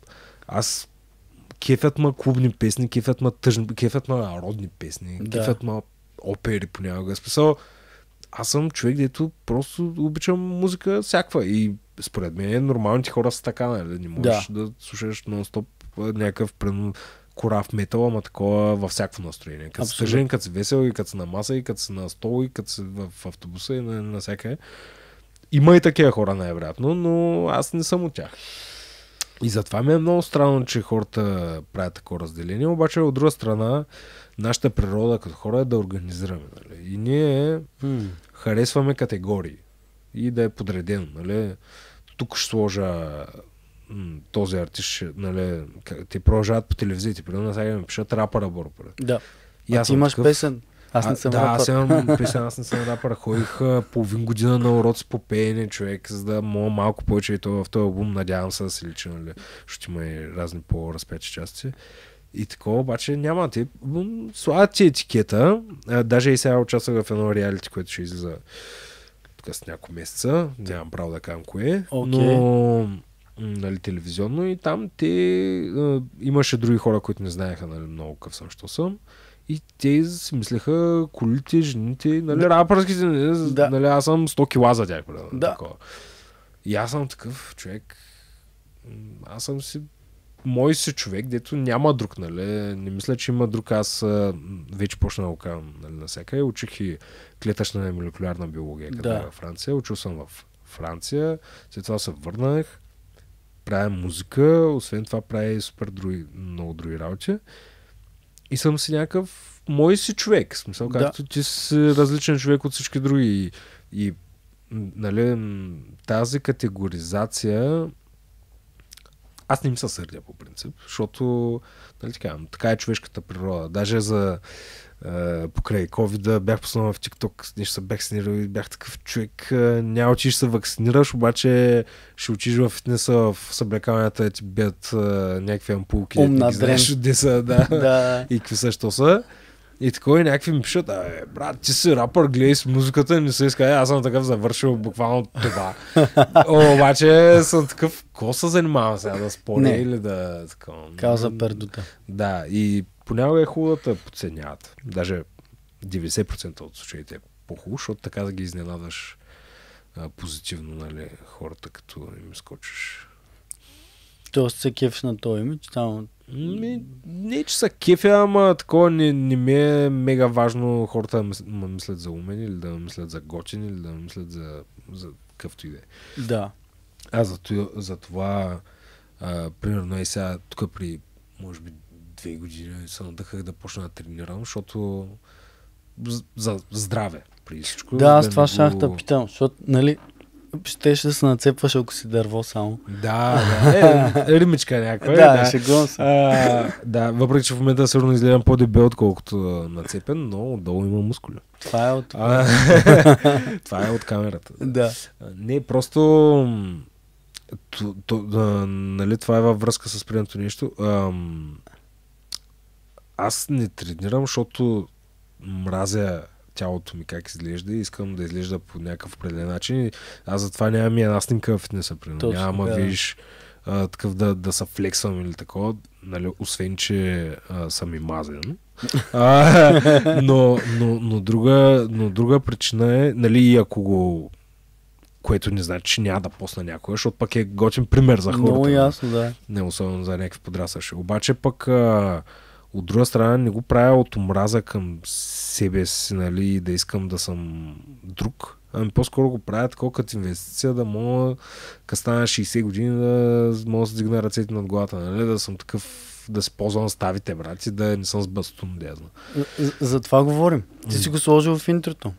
аз кефят ма клубни песни, кефят ма тъжни, кефят ма народни песни, да. кефят ма опери понякога. Смисъл, аз съм човек, дето просто обичам музика всяква. И според мен нормалните хора са така, нали? Не можеш да, да слушаш нон-стоп някакъв прен кора в метал, ама такова във всяко настроение. Като си тъжен, като си весел, и като си на маса, и като си на стол, и като си в автобуса, и на, на всяка. Има и такива хора, най-вероятно, но аз не съм от тях. И затова ми е много странно, че хората правят такова разделение, обаче от друга страна, нашата природа като хора е да организираме. Нали? И ние hmm. харесваме категории и да е подредено. Нали? Тук ще сложа този артист, нали, те продължават по телевизиите, примерно сега ми пишат рапъра Борпър. Да. И аз а ти имаш такъв... песен. Аз не съм а, да, аз имам песен, аз не съм рапър. Ходих половин година на уроци по пеене, човек, за да мога малко повече и това в този албум, надявам се да се личи, нали, защото има и разни по-разпечи части. И такова обаче няма. ти. слагат ти етикета. А, даже и сега участвах в едно реалити, което ще излиза тук с няколко месеца. Нямам право да кажа кое. Okay. Но нали, телевизионно и там те а, имаше други хора, които не знаеха нали, много какъв съм, що съм. И те си мислеха колите, жените, нали, да. рапърските, нали, да. нали, аз съм 100 кила за тях. Нали, да. Такова. И аз съм такъв човек. Аз съм си мой си човек, дето няма друг, нали? Не мисля, че има друг. Аз вече почна да окам нали, на навсякъде. Учих и клетъчна и молекулярна биология, като да. във Франция. Учил съм в Франция. След това се върнах правя музика, освен това правя супер други, много други работи. И съм си някакъв мой си човек. В смисъл, да. както ти си различен човек от всички други. И, и нали, тази категоризация аз не ми се сърдя по принцип, защото нали, така, така е човешката природа. Даже за покрай covid бях поснал в TikTok, нещо ще бях вакцинирал и бях такъв човек. няма че ще се вакцинираш, обаче ще учиш в фитнеса, в съблекаванията ти бият някакви ампулки. Умна да знаеш, де са, да. да. и какви също са. И така и някакви ми пишат, брат, ти си рапър, гледай с музиката, не се иска, аз съм такъв завършил буквално това. Обаче съм такъв, ко се занимавам сега да споря или да... Такова... пердута. Да, и понякога е хубаво да подценяват. Даже 90% от случаите е по-хубаво, защото така да ги изненадаш а, позитивно нали, хората, като им скочиш. Тоест се кефиш на този имидж, там ми, не, че са кефи, ама такова не, не ми е мега важно хората да ме мислят за умен или да ме мислят за готин или да ме мислят за, за какъвто и да е. Да. Аз за, за това, а, примерно и сега, тук при, може би, две години се надъхах да почна да тренирам, защото за здраве при всичко. Да, аз да това шах да питам, защото, нали, щеше да се нацепваш, ако си дърво само. Да, да. Е, римичка някаква. Е, да, да. ще се. А, да, въпреки, че в момента сигурно изгледам по-дебел, отколкото нацепен, но отдолу има мускули. Това е от... А, това е от камерата. Да. Не, просто... То, то, да, нали, това е във връзка с приемното нещо. А, аз не тренирам, защото мразя тялото ми как изглежда и искам да изглежда по някакъв определен начин. Аз затова нямам и една снимка в фитнеса, примерно. Няма, да. виж, а, такъв да, да се флексвам или такова, нали, освен, че а, съм и мазен. А, но, но, но, друга, но друга причина е, нали, и ако го което не значи, че няма да посна някой, защото пък е готин пример за хората. Много нали. ясно, да. Не особено за някакви подрасъщи. Обаче пък а, от друга страна не го правя от омраза към себе си, нали, да искам да съм друг. Ами по-скоро го правят колко като инвестиция, да мога, къстана стана 60 години, да мога да се дигна ръцете над главата, нали, да съм такъв да се ползвам ставите, брати, да не съм с бастун, да за, за това говорим. Ти си го сложил в интрото.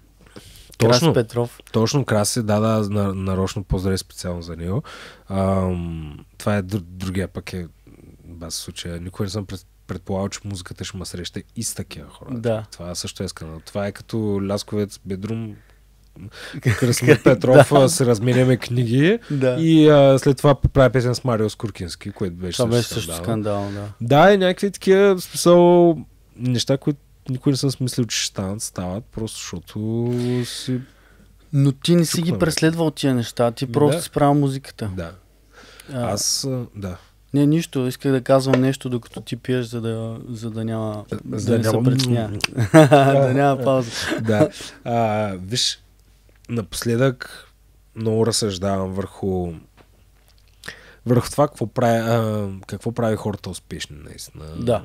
Точно, Крас Петров. Точно, е, да, да, нарочно поздравя специално за него. Ам, това е другия пък е, бас случая. Никога не съм пред, предполагал, че музиката ще ма среща и с такива хора. Да. Това също е скандал. Това е като Лясковец Бедрум, Красимир Петров, да. се разменяме книги да. и а, след това прави песен с Марио Скуркински, което беше, това беше също скандал. Да. да, и някакви такива смисъл неща, които никой не съм смислил, че станат, стават, просто защото си... Но ти не си ги преследвал тия неща, ти просто да. справя музиката. Да. А... Аз, да. Не, нищо. Исках да казвам нещо, докато ти пиеш, за да, за да няма... За да, да няма... не се да няма пауза. да. А, виж, напоследък много разсъждавам върху върху това какво прави, а, какво прави хората успешни, наистина. Да.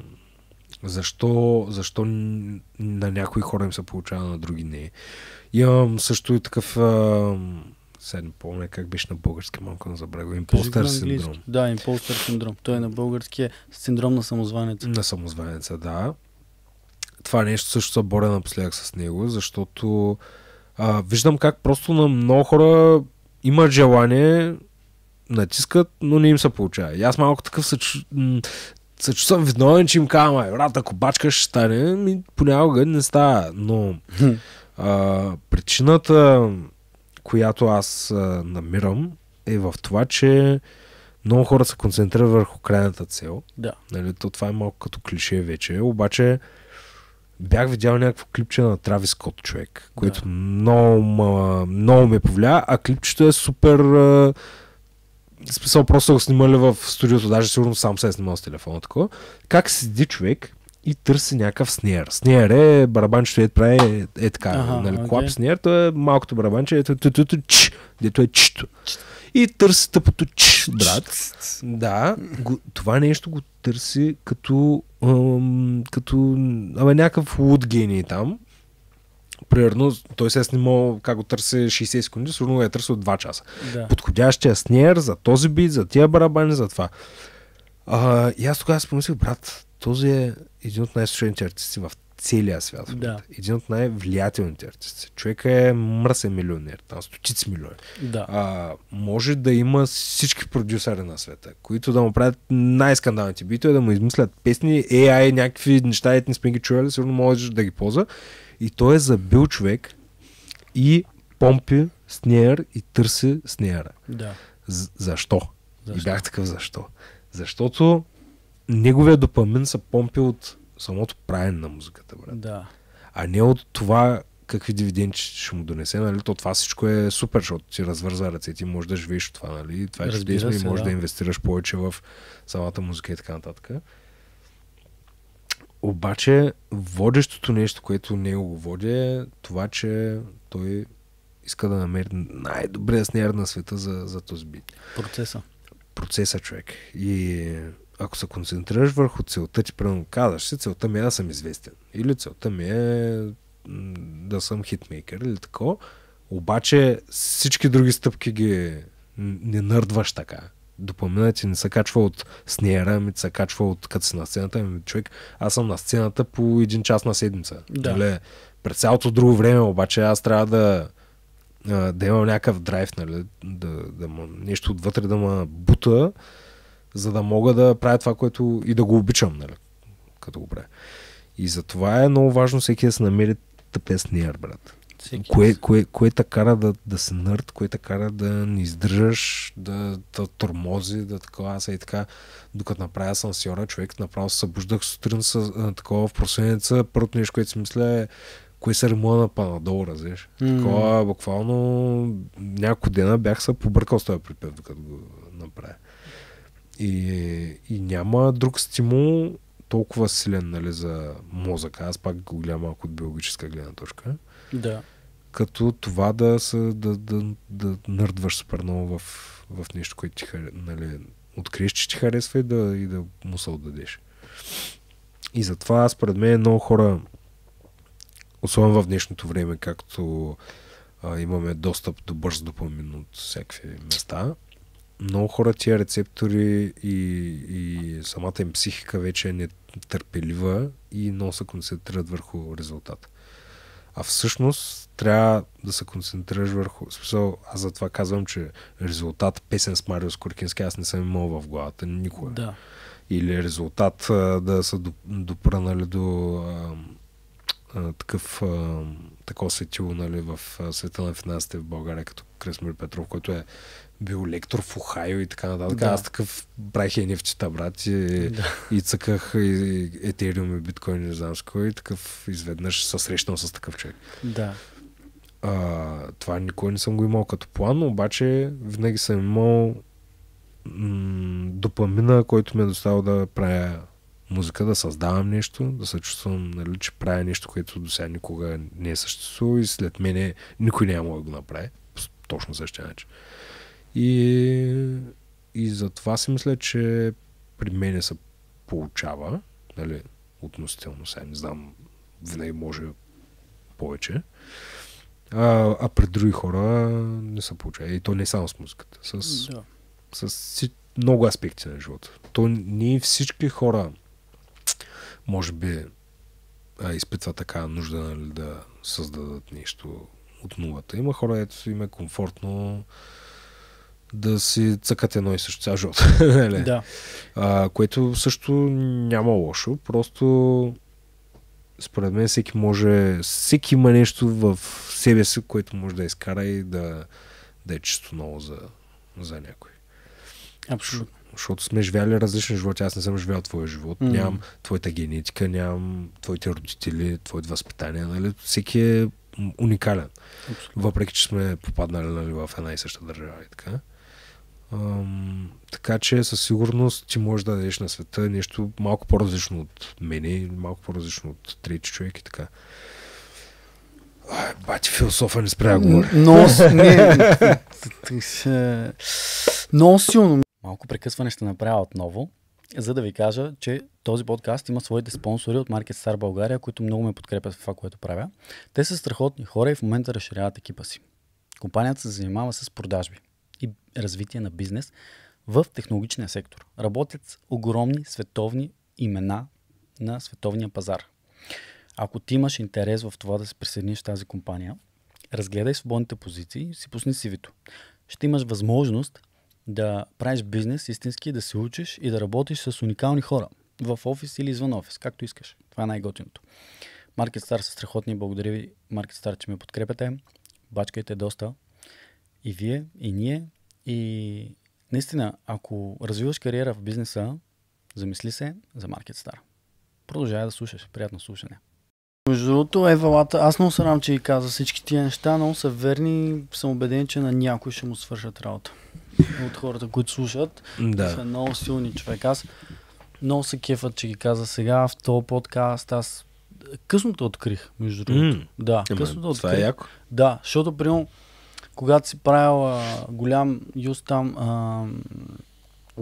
Защо, защо на някои хора им се получава, на други не. Имам също и такъв а, сега не помня как беше на български, малко на забравя. Импостър синдром. Да, импостър синдром. Той е на български е синдром на самозванеца. На самозванеца, да. Това нещо също се боря напоследък с него, защото а, виждам как просто на много хора имат желание, натискат, но не им се получава. И аз малко такъв се се чувствам виновен, че им казвам, ай, брат, ако бачкаш, ще стане, понякога не става. Но а, причината която аз а, намирам, е в това, че много хора се концентрират върху крайната цел. Да. Нали, то това е малко като клише вече. Обаче бях видял някакво клипче на Трави Скот човек, което да. много, много ме повлия, а клипчето е супер... смисъл, просто го снимали в студиото, даже сигурно сам се е снимал с телефона такова. Как седи човек и търси някакъв снер. Снер е барабанчето, е прави е, е, така, нали, okay. клап снер, то е малкото барабанче, ето ту, ту, ч, дето е что. И търси тъпото ч, брат. Да, го, това нещо го търси като, като абе, някакъв луд гений там. Примерно, той се е снимал, как го търси 60 секунди, сигурно го е търсил 2 часа. Да. Подходящия снер за този бит, за тия барабани, за това. А, и аз тогава си помислих, брат, този е един от най-слушаните артисти в целия свят. Да. Един от най-влиятелните артисти. Човека е мръсен милионер, там стотици милиони. Да. А, може да има всички продюсери на света, които да му правят най-скандалните битове, да му измислят песни, AI, някакви неща, етни сме ги чували, сигурно можеш да ги ползва. И той е забил човек и помпи снеер и търси снеера. Да. Защо? защо? И бях такъв защо. Защото неговия допамин се помпи от самото правене на музиката, брат. Да. А не от това какви дивиденти ще му донесе, нали? То това всичко е супер, защото ти развърза ръцете и можеш да живееш от това, нали? Това е чудесно и можеш да. да инвестираш повече в самата музика и така нататък. Обаче, водещото нещо, което не го води е това, че той иска да намери най-добрия снияр на света за, за този бит. Процеса. Процеса, човек. И ако се концентрираш върху целта, ти примерно казваш си, целта ми е да съм известен. Или целта ми е да съм хитмейкър или такова. Обаче всички други стъпки ги не нърдваш така. Допомина ти не се качва от снера, ми се качва от като си на сцената. Ми, човек, аз съм на сцената по един час на седмица. Да. Или, нали, през цялото друго време обаче аз трябва да да имам някакъв драйв, нали, да, да, нещо отвътре да ме бута, за да мога да правя това, което и да го обичам, нали? Като го правя. И затова е много важно всеки да се намери тъпесният, брат. кое, кое, кое те кара да, да се нърд, кое те кара да не издържаш, да, да тормози, да такова. Аз и така, докато направя сансиора, човек направо се събуждах сутрин с такова в просвенеца, Първото нещо, което си мисля е кое се ремонта на Панадол, разбираш. Mm. Такова, буквално няколко дена бях се побъркал с този припев, докато го направя. И, и няма друг стимул толкова силен нали, за мозъка. Аз пак го гледам малко от биологическа гледна точка. Да. Като това да, са, да, да, да нърдваш супер много в, в нещо, което ти харесва. Нали, откриеш, че ти харесва и да, и да му се отдадеш. И затова според мен много хора, особено в днешното време, както а, имаме достъп до бърз допамин от всякакви места, много хора тия рецептори и, и самата им психика вече е нетърпелива и много се концентрират върху резултата. А всъщност трябва да се концентрираш върху... Смисъл, аз затова казвам, че резултат песен с Марио Скоркински аз не съм имал в главата никога. Да. Или резултат да са допранали до а, а, такъв а, такова светило нали, в света на финансите в България, като Кресмир Петров, който е бил лектор в Охайо и така нататък. Да. Аз такъв правих енефчета, брат, и, да. и цъках и етериум и биткоин, не знам с кой, и такъв изведнъж се срещнал с такъв човек. Да. А, това никой не съм го имал като план, обаче винаги съм имал м- допамина, който ме е доставил да правя музика, да създавам нещо, да се чувствам, нали, че правя нещо, което до сега никога не е съществувало и след мене никой няма е да го направи. Точно същия начин. И, и затова си мисля, че при мене се получава, нали, относително, сега не знам, винаги може повече. А, а при други хора не се получава. И то не е само с музиката. С, да. с, с много аспекти на живота. То ние всички хора, може би, а, изпитва така нужда нали, да създадат нещо от нулата. Има хора, ето им е комфортно да си цъкат едно и също цял живот. да. А, което също няма лошо, просто според мен всеки може, всеки има нещо в себе си, което може да изкара и да, да е чисто ново за, за някой. Абсолютно. Защото сме живяли различни животи. Аз не съм живял твоя живот. Mm. Нямам твоята генетика, нямам твоите родители, твоите възпитания. Нали? Всеки е уникален. Абсолютно. Въпреки, че сме попаднали нали, в една и съща държава и така. Ам, така че със сигурност ти можеш да дадеш на света нещо малко по-различно от мене, малко по-различно от трети човек и така. Ай, бати философа не спря да Но, не, е, но силно. Малко прекъсване ще направя отново, за да ви кажа, че този подкаст има своите спонсори от Market Star България, които много ме подкрепят в това, което правя. Те са страхотни хора и в момента разширяват екипа си. Компанията се занимава с продажби развитие на бизнес в технологичния сектор. Работят с огромни световни имена на световния пазар. Ако ти имаш интерес в това да се присъединиш в тази компания, разгледай свободните позиции и си пусни си вито, Ще имаш възможност да правиш бизнес истински, да се учиш и да работиш с уникални хора в офис или извън офис, както искаш. Това е най-готиното. Маркет Стар са страхотни. Благодаря ви, маркет Стар, че ме подкрепяте. Бачкайте доста. И вие, и ние. И наистина, ако развиваш кариера в бизнеса, замисли се за Market Star. Продължавай да слушаш. Приятно слушане. Между другото, Евалата, аз много се радвам, че и каза всички тия неща, но са верни, съм убеден, че на някой ще му свършат работа. От хората, които слушат, да. са много силни човек. Аз много се кефат, че ги каза сега в този подкаст. Аз късно те открих, между другото. Mm. Да, късно те открих. Това е яко. Да, защото, примерно, когато си правил а, голям юз там, а,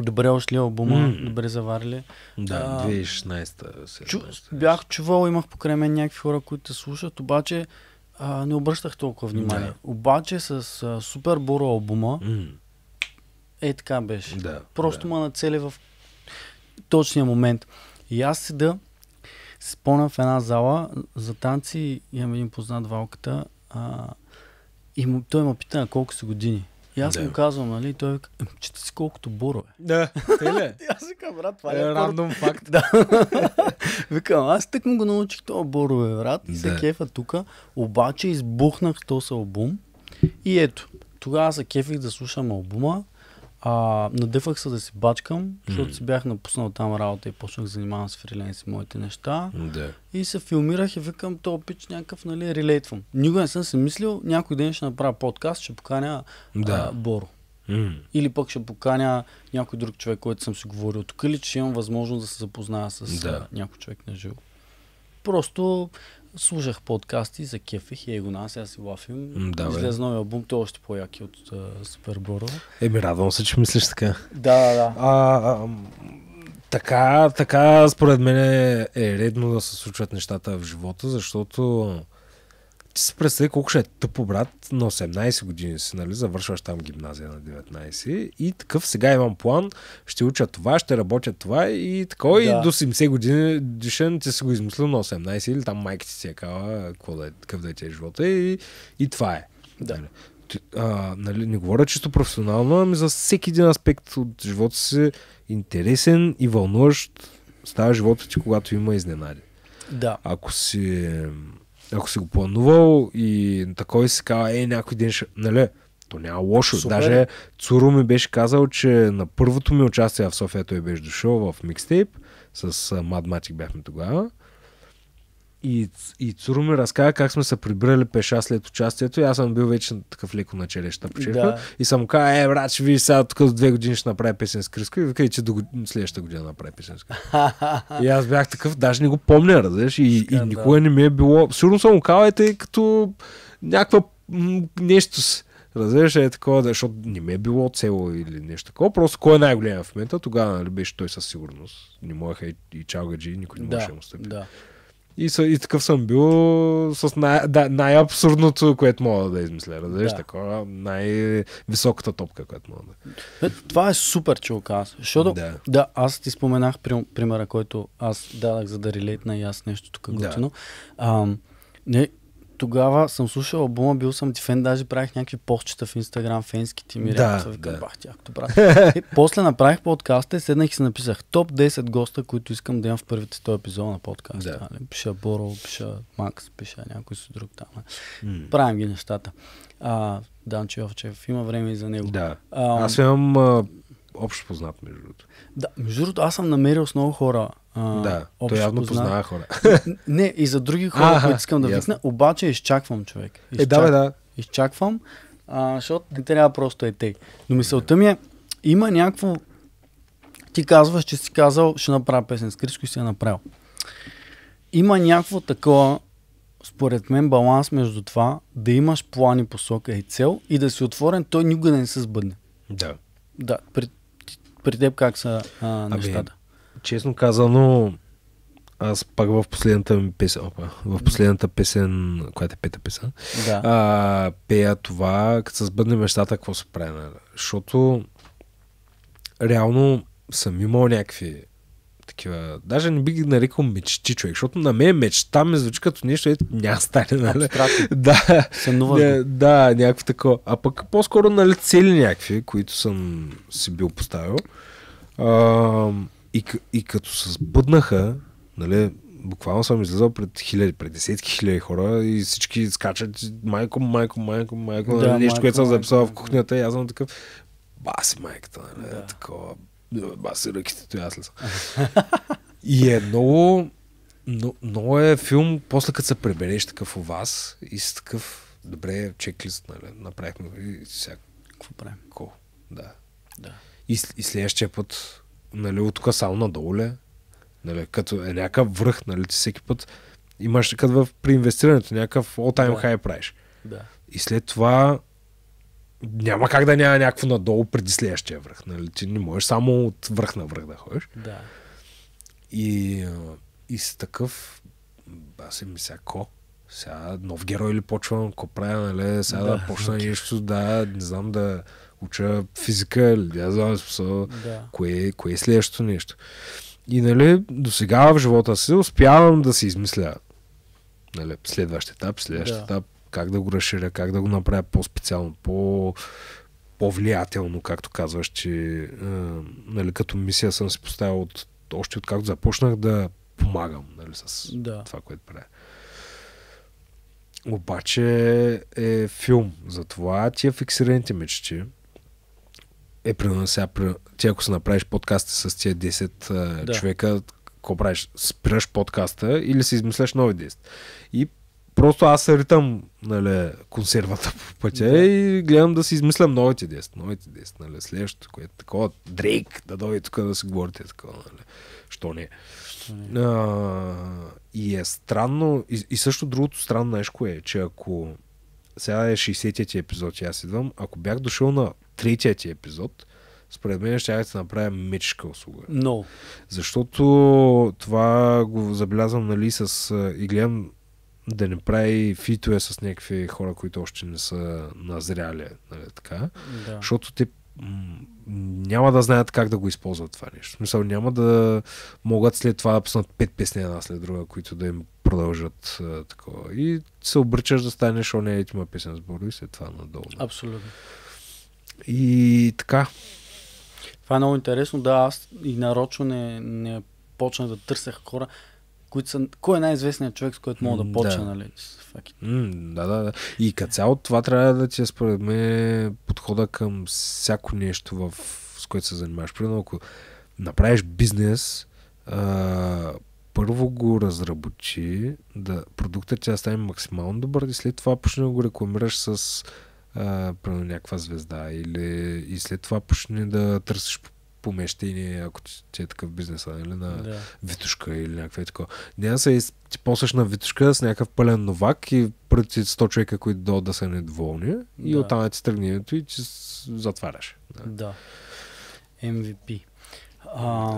добре ушли албума, mm. добре заварили. Да, 2016-та. Чу, бях чувал, имах покрай мен някакви хора, които те слушат, обаче а, не обръщах толкова внимание. Да. Обаче с а, Супер Боро албума, mm. е така беше. Да, Просто да. ма нацели в точния момент. И аз седа, спомням в една зала за танци, имам един познат валката, а, и му, той ме пита на колко са години. И аз да. му казвам, нали, той вика, чета си колкото борове. Да, те ли? аз казвам, брат, това е, е рандом факт. да. викам, аз тък му го научих това борове, брат, и да. се кефа тука, обаче избухнах този албум и ето, тогава се кефих да слушам албума, а, надъфах се да си бачкам, защото mm. си бях напуснал там работа и почнах да занимавам с фриленс и моите неща. Да. И се филмирах и викам, то пич някакъв, нали, релейтвам. Никога не съм си мислил, някой ден ще направя подкаст, ще поканя да. а, Боро. Mm. Или пък ще поканя някой друг човек, който съм си говорил тук, или че имам възможност да се запозная с да. някой човек на живо. Просто служах подкасти, за кефих и Егона, сега си лафим. Да, Излез новия албум, той е още по-яки от uh, Еми, радвам се, че мислиш така. Да, да. А, а, така, така, според мен е, е редно да се случват нещата в живота, защото ти се представи колко ще е тъпо, брат, на 18 години си, нали, завършваш там гимназия на 19 и такъв сега имам план, ще уча това, ще работя това и така да. и до 70 години дишен ти си го измислил на 18 или там майка ти си е кава, какво да е, какъв да е тя живота и, и това е. Да. Нали. А, нали, не говоря чисто професионално, ами за всеки един аспект от живота си интересен и вълнуващ става живота ти, когато има изненади. Да. Ако си ако си го планувал и такой си казва, е, някой ден ще... Нали? То няма лошо. Супер. Даже Цуру ми беше казал, че на първото ми участие в София той беше дошъл в микстейп. С Mad бяхме тогава. И, и Цуру ми разказа как сме се прибирали пеша след участието и аз съм бил вече такъв леко на челеща почерка. Да. И съм казал, е, брат, ще ви сега тук за две години ще направя песен с Криско и вика, че до година следващата година направя песен с Криско. и аз бях такъв, даже не го помня, разбираш, и, и никога не ми е било. Сигурно съм е, тъй като някаква нещо си. Разбираш, е такова, защото не ми е било цело или нещо такова. Просто кой е най големия в момента, тогава нали, беше той със сигурност. Не можеха и, и Чалгаджи, никой не можеше да му стъпи. Да. И, са, и такъв съм бил с най- да, най-абсурдното, което мога да измисля. Разбираш, да. такова най-високата топка, която мога да. Е, това е супер, че оказа. Защото да. да. аз ти споменах при, примера, който аз дадах, за да релейтна и аз нещо тук е готино. Да. А, не, тогава съм слушал албума, бил съм дефен, даже правих някакви постчета в Инстаграм, фенските ми да, са викам, да. бах тях, добра. и е, после направих подкаста и седнах и си написах топ 10 госта, които искам да имам в първите 100 епизода на подкаста. Да. Нали? Пиша Боро, пиша Макс, пиша някой си друг там. Mm. Правим ги нещата. А, Данчо Йовчев, има време и за него. Да. А, Аз имам общо познат, между другото. Да, между другото, аз съм намерил с много хора. А, да, общо той явно познава, познава хора. Не, и за други хора, А-ха, които искам да викна, обаче изчаквам човек. Е, Изчак... Е, да, бе, да. Изчаквам, а, защото не трябва просто е тей. Но мисълта ми е, има някакво... Ти казваш, че си казал, ще направя песен с Кришко и си я направил. Има някакво такова, според мен, баланс между това да имаш план и посока и цел и да си отворен, той никога да не се сбъдне. Да. Да, при при теб как са а, нещата? Аби, честно казано, аз пак в последната ми песен, опа, в последната песен, която е пета песен, да. а, пея това, като се сбъдне нещата, какво се прави. Нали? Защото реално съм имал някакви такива. Даже не би ги нарекал мечти, човек, защото на мен мечта ми звучи като нещо, ето няма стане, нали? да, Сънуваш да, някакво такова. А пък по-скоро нали цели някакви, които съм си бил поставил. А, и, и като се сбъднаха, нали, буквално съм излизал пред хиляди, пред десетки хиляди хора и всички скачат майко, майко, майко, майко, нали, да, нали, нещо, майко, което съм записал в кухнята и аз съм такъв, баси майката, нали, да. такова, аз и ръките, той аз ли и е много, но, много е филм, после като се пребереш такъв у вас и с такъв, добре, чеклист, нали, направихме и сега. Какво правим? Ко, да. да. И, и следващия път, нали, от тук само надолу ли, нали, като е някакъв връх, нали, ти всеки път имаш като в, при инвестирането някакъв all time да. high правиш. Да. И след това няма как да няма някакво надолу преди следващия връх. Нали? Ти не можеш само от връх на връх да ходиш. Да. И, и с такъв аз си мисля, ко? Сега нов герой ли почвам, ко правя, нали? Сега да, да почна okay. нещо, да, не знам да уча физика, или да знам смисъл, да. кое, кое е следващото нещо. И нали, до сега в живота си успявам да си измисля нали, следващ етап, следващ да. етап, как да го разширя, как да го направя по-специално, по- по-влиятелно, както казваш, че а, нали, като мисия съм си поставил от, още откакто започнах да помагам нали, с да. това, което правя. Обаче е филм. Затова тия фиксираните мечти е примерно сега, ти ако се направиш подкаста с тия 10 да. човека, какво правиш? Спираш подкаста или си измисляш нови 10. И Просто аз ритам нали, консервата по пътя да. и гледам да си измислям новите 10, новите 10, нали, следващото, което е такова, Дрейк, да дойде тук да си говорите такова, нали. Що не. Ами. А, и е странно, и, и също другото странно нещо е, че ако сега е 60-тия епизод и аз идвам, ако бях дошъл на третия ти епизод, според мен ще да направя мечка услуга. Но. No. Защото това го забелязвам, нали, с... и гледам да не прави фитове с някакви хора, които още не са назряли, нали, така. Да. Защото те м- няма да знаят как да го използват това нещо. Мисъл, няма да могат след това да пуснат пет песни една след друга, които да им продължат а, такова. И се обричаш да станеш оня и има песен сбор и след това надолу. Абсолютно. И така. Това е много интересно. Да, аз и нарочно не, не почна да търсях хора които са, кой е най-известният човек, с който мога да почна, да. нали? Mm, да, да, да. И като цяло това трябва да ти е според мен подхода към всяко нещо, в, с което се занимаваш. Примерно, ако направиш бизнес, а, първо го разработи, да, продуктът тя стане максимално добър и след това почне да го рекламираш с а, някаква звезда или и след това почне да търсиш помещение, ако ти е такъв бизнес, а, или нали, на да. витушка или някакво такова. Няма се ти посъщ на витушка с някакъв пълен новак и пред 100 човека, които до да са недоволни да. и оттам ти тръгне и ти затваряш. Да. да. MVP. А,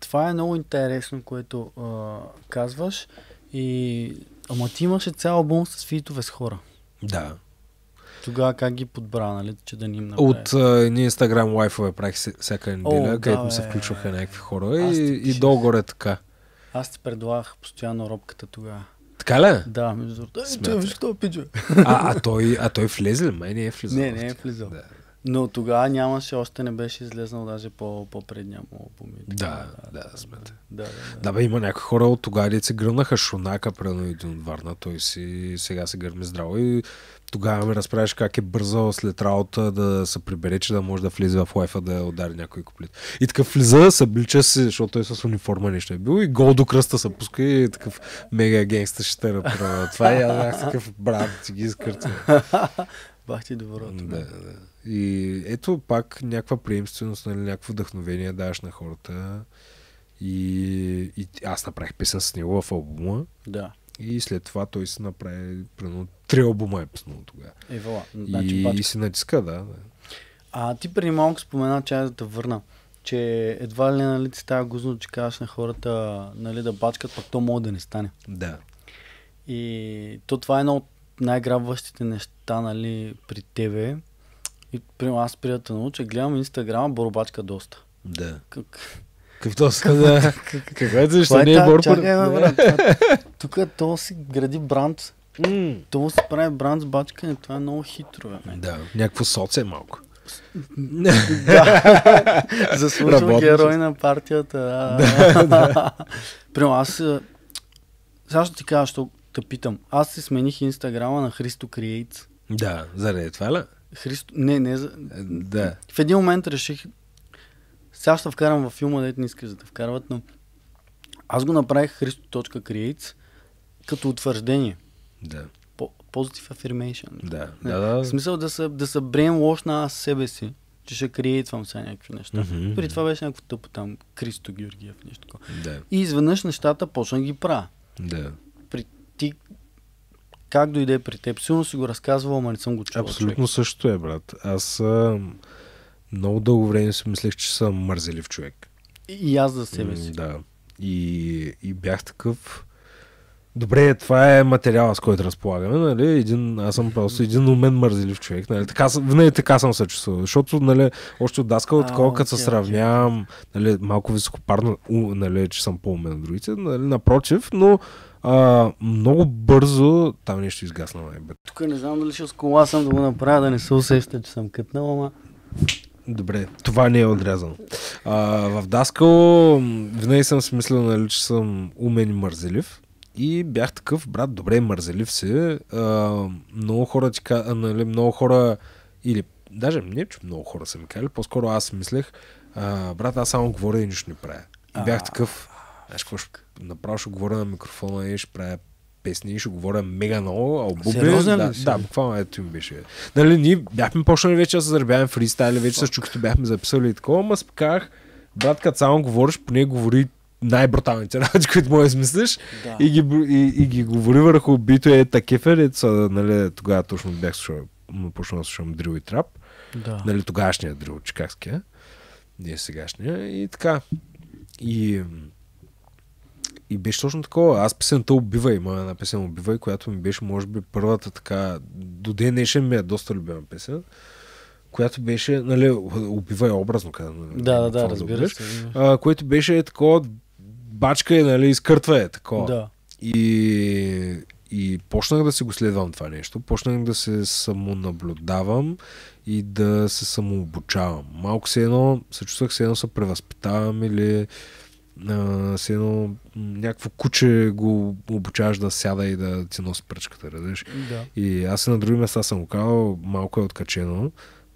това е много интересно, което а, казваш. И... Ама ти имаше цял албум с фитове с хора. Да. Тогава как ги подбра, нали, че да ни им направи? От едни Instagram лайфове правих всяка неделя, О, където да, се е, включваха е, някакви хора и, и долу-горе е така. Аз ти предлагах постоянно робката тогава. Така ли? Да, между другото. Той виж какво пиджа. А, а, той, а той влезе ли? Май не е влизал. Не, не е влизал. Да. Но тогава нямаше, още не беше излезнал даже по, по-предния му албум. Да, да, да, да, смете. Да, да, да. да бе, има някои хора от тогава, деца гръмнаха Шунака, прено един от Варна, той си сега се гърми здраво и тогава ми разправиш как е бързал след работа да се прибере, че да може да влезе в лайфа да удари някой куплет. И така влиза, съблича се, защото той с униформа нещо е бил и гол до кръста се пуска и такъв мега генгста ще направя. Това е аз такъв брат, ти ги изкърца. Бах ти добро. Да, да. И ето пак някаква приемственост, нали, някакво вдъхновение даваш на хората. И, и аз направих песен с него в албума. Да. И след това той се направи, примерно, три албума е пуснал тогава. Е, Значи, и, и се натиска, да. А ти преди малко спомена, че аз да те върна, че едва ли нали, ти става гузно, че казваш на хората нали, да бачкат, пък то мога да не стане. Да. И то това е едно от най-грабващите неща нали, при тебе. И при, аз приятел науча, гледам инстаграма, борбачка доста. Да. Как, какво ска да... Какво е защо не е борпор? Тук е то си гради бранд. Mm. То си прави бранд с бачкане. Това е много хитро. Да, някакво соце малко. Заслужвам герой на партията. Прямо аз... Сега ще ти кажа, що те питам. Аз си смених инстаграма на Христо Creates. Да, заради това ли? Христо... Не, не. За... Е, да. В един момент реших сега ще вкарам във филма, дете не искаш да те вкарват, но аз го направих Христо.creates като утвърждение. Да. Positive affirmation. Да, не, да, да. В смисъл да се, да се брем лош на аз себе си, че ще креейтвам сега някакви неща. Mm-hmm. При това беше някакво тъпо там, Кристо Георгиев, нещо такова. Да. И изведнъж нещата почна ги пра. Да. При ти как дойде при теб? Силно си го разказвал, ама не съм го чувал. Абсолютно човек. също е, брат. Аз а, много дълго време си мислех, че съм мързелив човек. И аз за себе си. Да. И, и бях такъв. Добре, това е материала, с който разполагаме. Нали? Един, аз съм просто един умен мързелив човек. Нали? Така, винаги така съм се чувствал. Защото нали, още от даска от такова, като се сравнявам нали, малко високопарно, нали, че съм по-умен от другите. Нали, напротив, но а, много бързо там нещо изгасна. Нали? Тук не знам дали ще с кола съм да го направя, да не се усеща, че съм кътнал, ама Добре, това не е отрязано. А, в Даскал винаги съм смислил, нали, че съм умен и мързелив. И бях такъв, брат, добре, мързелив си. А, много хора ти нали, много хора, или даже не, че много хора са ми казали, по-скоро аз мислех, а, брат, аз само говоря и нищо не правя. И бях такъв, знаеш какво, направо ще говоря на микрофона и ще правя песни, ще говоря мега много, албуми. Сериозно да, си? да, буквално ето им беше. Нали, ние бяхме почнали вече да заребяваме фристайли, вече с чукито бяхме записали и такова, ама спеках, брат, като само говориш, поне говори най-бруталните работи, които може да измислиш да. и, ги, и, и, ги говори върху бито е такефер, е, нали, тогава точно бях слушал, почнал да слушам дрил и трап. Да. Нали, тогашния дрил, чикагския. Не сегашния. И така. И и беше точно такова. Аз песента Убивай, има една песен Убивай, която ми беше, може би, първата така, до ден днешен ми е доста любима песен която беше, нали, убива и е образно нали, Да, да, да, разбира се. А, което беше е такова, бачка е, нали, изкъртва е такова. Да. И, и почнах да си го следвам това нещо. Почнах да се самонаблюдавам и да се самообучавам. Малко се едно, се чувствах се едно се превъзпитавам или а, с едно някакво куче го обучаваш да сяда и да ти носи пръчката, разбираш? Да. И аз и на други места съм го казал, малко е откачено,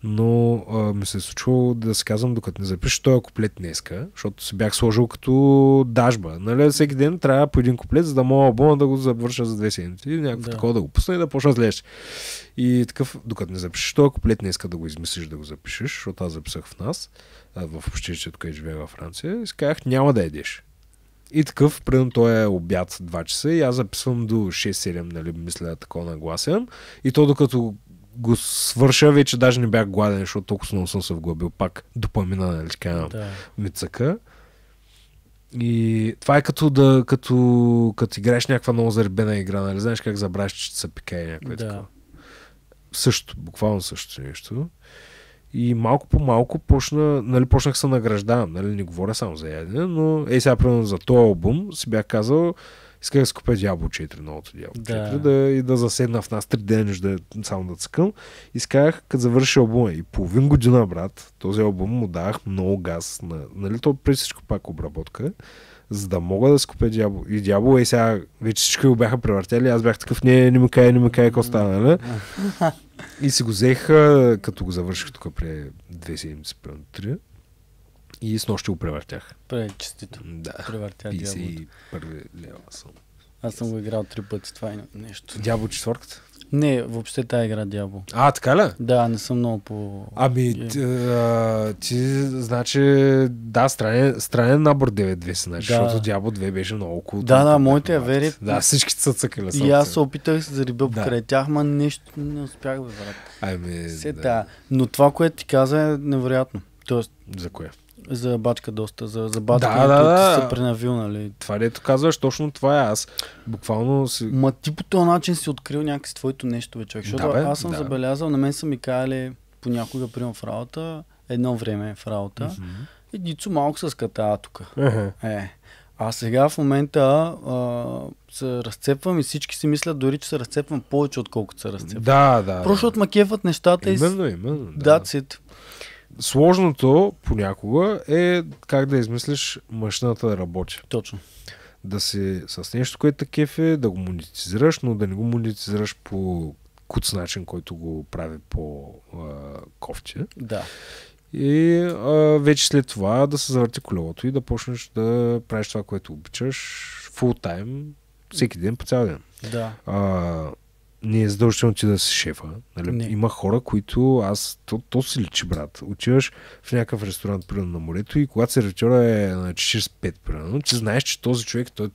но а, ми се е случвало да си казвам, докато не запиша този куплет днеска, защото се бях сложил като дажба. Нали? Всеки ден трябва по един куплет, за да мога албума да го завърша за две седмици някакво да. такова да го пусна и да почна следващ. И такъв, докато не запишеш този куплет днеска да го измислиш да го запишеш, защото аз записах в нас, в общичето, където живея във Франция, и си казах, няма да едеш. И такъв, примерно, той е обяд 2 часа и аз записвам до 6-7, нали, мисля, такова нагласен. И то докато го свърша, вече даже не бях гладен, защото толкова много съм се вглъбил. Пак допамина, нали, така, да. мицъка. И това е като да, като, като играеш някаква много заребена игра, нали? Знаеш как забравяш, че се пикае някакво да. такова. Също, буквално също нещо. И малко по малко почна, нали, почнах се награждавам, нали, не говоря само за ядене, но Ей, сега, примерно, за този албум си бях казал, Исках да си купя Diablo 4, новото Diablo 4, да. да, и да заседна в нас 3 дни, да, е само да цъкам. Исках, като завърши албума и половин година, брат, този албум му дах много газ. На, нали, то при всичко пак обработка за да мога да си купя дявол. И дявол е сега, вече всички го бяха превъртели, аз бях такъв, не, не ми кай, не ми кай, какво стана, не? Нали? и си го взех, като го завърших тук при 2 седмици, три. И с нощи го превъртях. Пречистито. Да. Превъртях първи лева съм. Аз съм го играл три пъти, това е нещо. Дявол четвърката? Не, въобще тази игра Дявол. А, така ли? Да, не съм много по... Ами, ти, а, ти значи, да, странен, странен набор 9-2 си, значи, да. защото Дявол 2 беше много кул. Да, да, моите я верят. Да, всички са цъкали. И аз се опитах се зарибя покрай тях, ма нещо не успях да врат. Ами, да. да. Но това, което ти каза е невероятно. Тоест, За кое? За бачка доста, за, за бачка, да, да, да. се пренавил, нали? Това ето казваш, точно това е аз. Буквално си... Ма ти по този начин си открил някакси твоето нещо, бе, човек. Защото да, бе, аз съм да. забелязал, на мен са ми казали понякога, приема в работа, едно време в работа, mm-hmm. и дицо малко с ката тук. Uh-huh. Е. А сега в момента а, се разцепвам и всички си мислят дори, че се разцепвам повече, отколкото се разцепвам. Да, да. Просто да. макефът нещата именно, и... Именно, именно. Да. That's it. Сложното понякога е как да измислиш машината да работи. Точно. Да си с нещо, което е кефе, да го монетизираш, но да не го монетизираш по куц начин, който го прави по а, кофче. Да. И а, вече след това да се завърти колелото и да почнеш да правиш това, което обичаш, фул тайм, всеки ден по цял ден. Да. А, не е задължително ти да си шефа. Нали? Има хора, които аз... То, то си личи, брат. Отиваш в някакъв ресторант, примерно на морето и когато сервитьора е на 45, примерно, ти знаеш, че този човек, той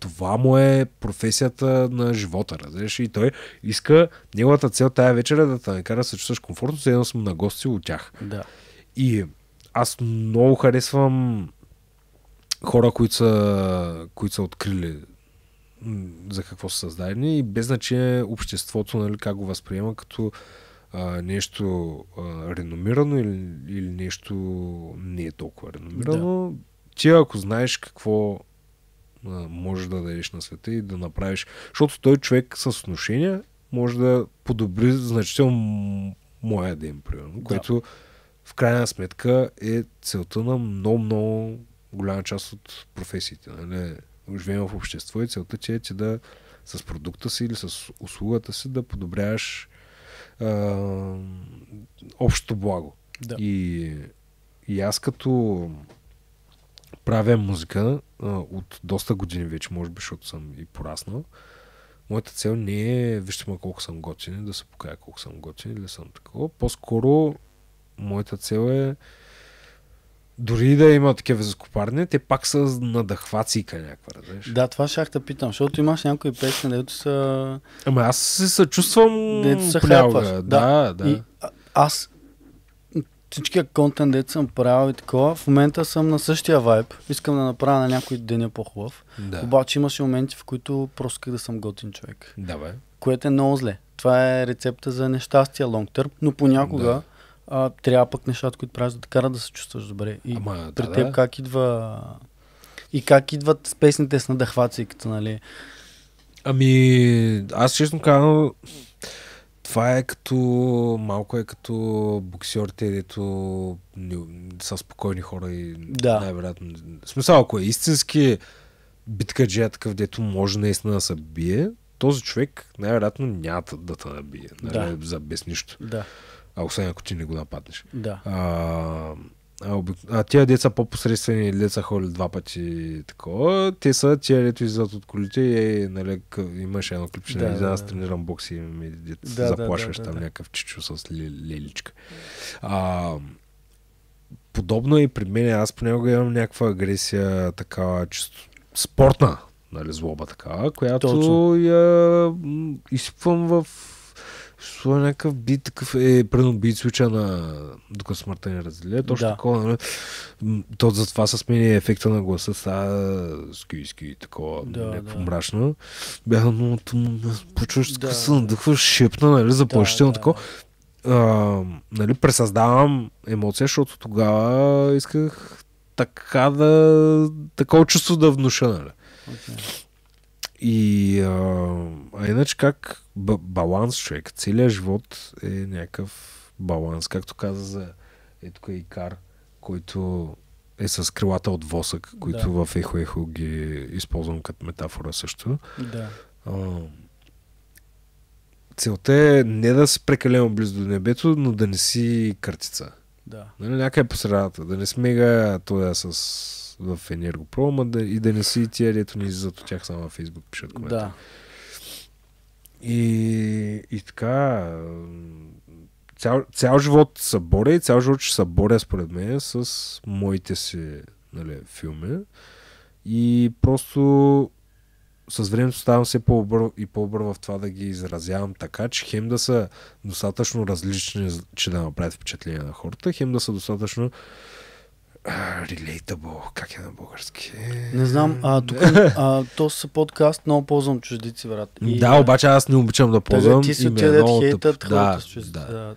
това му е професията на живота, разбираш? И той иска, неговата цел тая вечер е да те накара да се чувстваш комфортно, заедно съм на гости от тях. Да. И аз много харесвам хора, които са, които са открили за какво са създадени и без значение обществото нали, как го възприема като а, нещо а, реномирано или, или нещо не е толкова реномирано. Да. Ти ако знаеш какво а, можеш да дадеш на света и да направиш, защото той човек с отношения може да подобри значително моя ден, примерно, да. което в крайна сметка е целта на много-много голяма част от професиите. Нали? живеем в общество и целта ти е че да с продукта си или с услугата си да подобряваш а, общото благо. Да. И, и аз като правя музика а, от доста години вече, може би, защото съм и пораснал, моята цел не е, вижте ма колко съм готин, да се покая колко съм готин или съм такова. По-скоро моята цел е дори да има такива закопарни, те пак са към някаква, разбираш? Да, това ще да питам, защото имаш някои песни, дето са... Ама аз се съчувствам дето са хапваш. Да, да. да. И, а, аз всичкия контент, дето съм правил и такова, в момента съм на същия вайб. Искам да направя на някой ден е по-хубав. Да. Обаче имаше моменти, в които просто исках да съм готин човек. Да, бе. Което е много зле. Това е рецепта за нещастие лонгтърп, но понякога да а, трябва пък нещата, които правиш да те карат да се чувстваш добре. И Ама, при да, теб да. как идва... И как идват с песните с надъхвацията, нали? Ами, аз честно казвам, това е като, малко е като боксерите, дето са спокойни хора и да. най-вероятно. смисъл, ако е истински битка е такъв, дето може наистина да се бие, този човек най-вероятно няма да те набие. Нали, да. за без нищо. Да а освен ако ти не го нападнеш. Да. А, а, обик... а тия деца по-посредствени деца холи два пъти такова, те са тия, лето излизат от колите и нали, имаше едно клипче, да, нали, да, аз тренирам бокси и ми дет, да, заплашваш да, да, там да, някакъв чичо с леличка. А, подобно е и при мен, аз понякога имам някаква агресия, такава чисто спортна, нали, злоба така, която Точно. я изсипвам в ще е някакъв бит, такъв е, прено бит случа на докато смъртта ни разделя, точно да. такова, не? Нали? То затова с мен е ефекта на гласа, са ски, и такова, да, някакво да. мрачно. Бяха, много, тъм, почваш, да, се надъхваш, шепна, нали, заплашително да, да. такова. А, нали, пресъздавам емоция, защото тогава исках така да, такова чувство да внуша, нали. Okay. И а, а иначе как б- баланс човек, целият живот е някакъв баланс, както каза за ето е Икар, който е с крилата от восък, които да. в Ехо Ехо ги използвам като метафора също. Да. А, целта е не да си прекалено близо до небето, но да не си картица. Да. Нали, някъде по средата. Да не смега това е с в Енергопро, ма да, и да не си тия, дето ни излизат от тях само във Фейсбук пишат коментари. Да. И, и така, цял, цял живот са боря и цял живот ще са боря според мен с моите си нали, филми. И просто с времето ставам все по обър и по обър в това да ги изразявам така, че хем да са достатъчно различни, че да направят впечатление на хората, хем да са достатъчно Relatable, как е на български? Не знам, а, тук а, то са подкаст, много ползвам чуждици, брат. И, да, обаче аз не обичам да ползвам. Ти си отиде хейтът хората с чуждици. Да, да.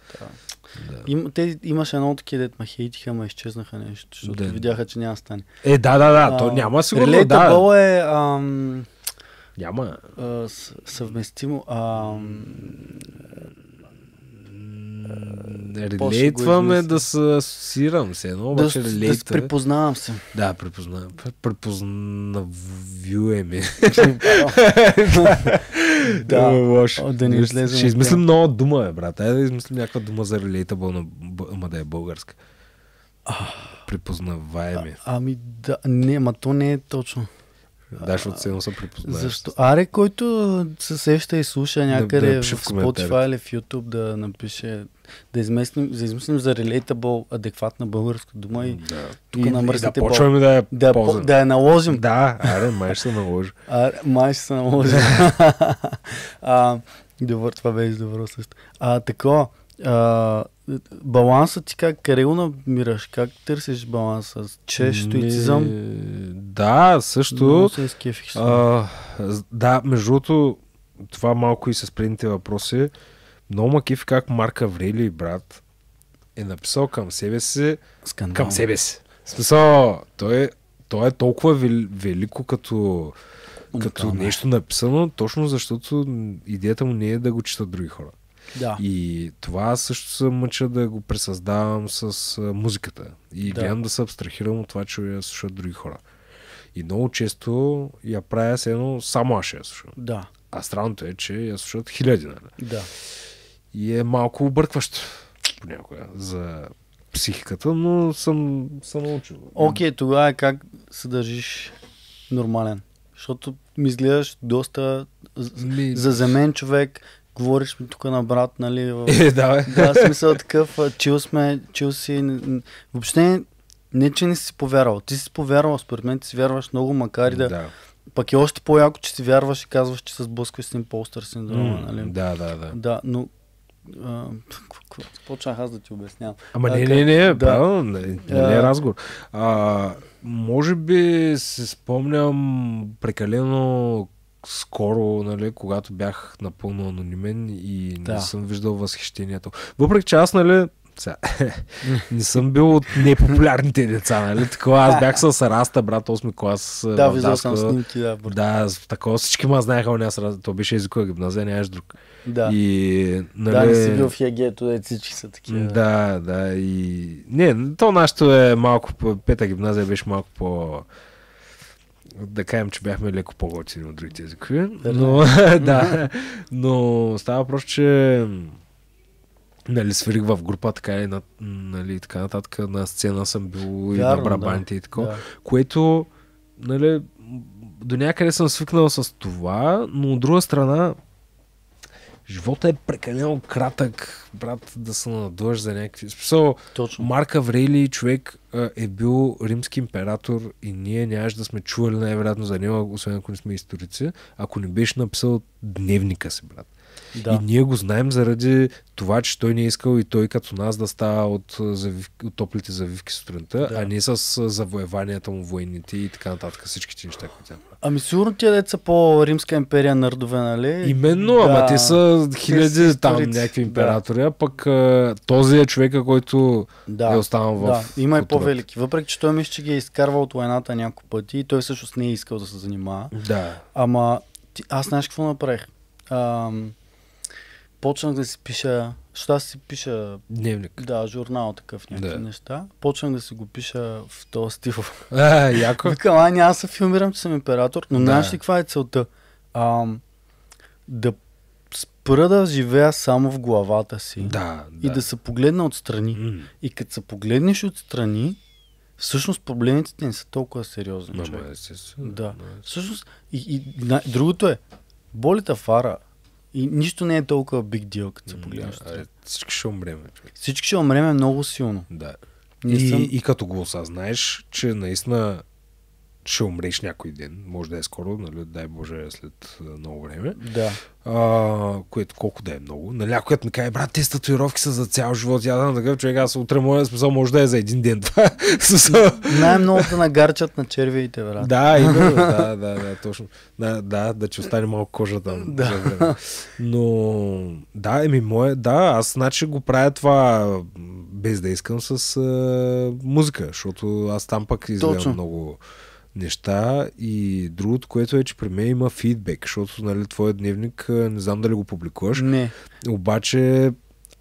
Да. Им, те имаше едно от такива, дет ма хейтиха, ма изчезнаха нещо, защото да. видяха, че няма стане. Е, да, да, да, а, то няма сигурно, Relatable да. е... Ам, няма. А, съвместимо. Ам, Релейтваме да се асоциирам се, едно обаче да, релейтва. Да припознавам се. Да, припознавам. Препознавюеме. да, е, лошо. Да не излезем. Ще измислим нова дума, е, брат. Айде да измислим някаква дума за relatable, ама да е българска. Припознаваеме. ами да, не, ма то не е точно. Да, от се се припознаеш. Защо? Аре, който се сеща и слуша някъде да, да в, Spotify или в YouTube да напише да измислим, да измислим за relatable, адекватна българска дума и, да. Тук и, на и да почваме да я да, по, да я наложим. Да, аре, май ще се наложи. Аре, май ще се наложи. а, добър, това беше добро също. А, такова, а, балансът ти как, къде го намираш? Как търсиш баланса? Че стоицизъм? Да, също. Много се А, да, между другото, това малко и с предните въпроси. Много макив как Марка Врели, брат, е написал към себе си. Скандал. Към себе си. Смисъл, той, е- той е толкова вел, велико като, като нещо написано, точно защото идеята му не е да го читат други хора. Да. И това също се мъча да го пресъздавам с музиката. И да. гледам да се абстрахирам от това, че я слушат други хора. И много често я правя с едно само аз ще я слушам. Да. А странното е, че я слушат хиляди, нали? Да. И е малко объркващо понякога за психиката, но съм, съм научил. Окей, okay, тогава как се държиш нормален? Защото ми изгледаш доста Ми... заземен човек, говориш ми тук на брат, нали? В... Е, да, бе. Да, смисъл такъв, чил сме, чил си. Въобще не, че не си повярвал. Ти си повярвал, според мен ти си вярваш много, макар и да... да. Пък е още по-яко, че си вярваш и казваш, че се сблъскваш с импостър синдрома, mm, нали? Да, да, да. Да, но Почнах аз да ти обяснявам. Ама а, не, не, не, да. не, не, не, не е разговор. А, може би се спомням прекалено скоро, нали, когато бях напълно анонимен и не съм виждал възхищението. Въпреки че аз, нали, сега, не съм бил от непопулярните деца, нали? Такова, аз бях с Раста, брат, 8 клас. Да, виждал съм снимки, да. брат. Да, такова всички ма знаеха, аз то беше езикова гимназия, нямаш друг. Да. И, нали... Да, не нали, си бил в Ягето, да, всички са такива. Да, да, и... Не, то нашето е малко, пета гимназия беше малко по да кажем, че бяхме леко по-готини от другите езикови. Но, да, но става просто, че нали, свирих в група, така и на, нали, така нататък, на сцена съм бил Вярно, и на барабаните да. и такова, да. което нали, до някъде съм свикнал с това, но от друга страна живота е прекалено кратък, брат, да се надлъж за някакви... Смисъл, Точно. Марк Аврели, човек е бил римски император и ние нямаше да сме чували най-вероятно за него, освен ако не сме историци, ако не беше написал дневника си, брат. Да. И ние го знаем заради това, че той не е искал и той като нас да става от, завивки, от топлите завивки сутринта, да. а не с завоеванията му, войните и така нататък, всичките неща, които тя прави. Ами сигурно тия деца по-римска империя нардове, нали? Именно, да. ама те са хиляди те там някакви императори, да. а пък този е човека, който да. е останал в Да, има и по-велики. Въпреки, че той мисля, че ги е изкарвал от войната няколко пъти и той всъщност не е искал да се занимава. Да. Ама ти, аз знаеш какво направих? Ам почнах да си пиша, защото аз си пиша... Дневник. Да, журнал такъв, някакви да. неща. Почнах да си го пиша в този стил. А, яко. Викам, а, аз се филмирам, че съм император, но да. ли каква е целта? А, да спра да живея само в главата си да, да. и да се погледна отстрани. М-м. И като се погледнеш отстрани, всъщност проблемите не са толкова сериозни. Мама, човек. Е, да. Всъщност, и, и и, другото е, болите фара, и нищо не е толкова биг дил, като се погледнеш. всички ще човек. Всички ще умрем много силно. Да. И, и, съм... и като го осъзнаеш, че наистина ще умреш някой ден, може да е скоро, нали, дай Боже, след много време. Да. А, което колко да е много. Нали, ако ми каже, брат, тези татуировки са за цял живот. Я на такъв човек, аз утре моя смисъл може да е за един ден. Най-много да нагарчат на червиите, брат. Да, и да, да, да, точно. Да, да, да че остане малко кожа там. Да. Но, да, еми, мое, да, аз значи го правя това без да искам с а, музика, защото аз там пък изгледам много неща. И другото, което е, че при мен има фидбек, защото нали, твоят дневник, не знам дали го публикуваш. Не. Обаче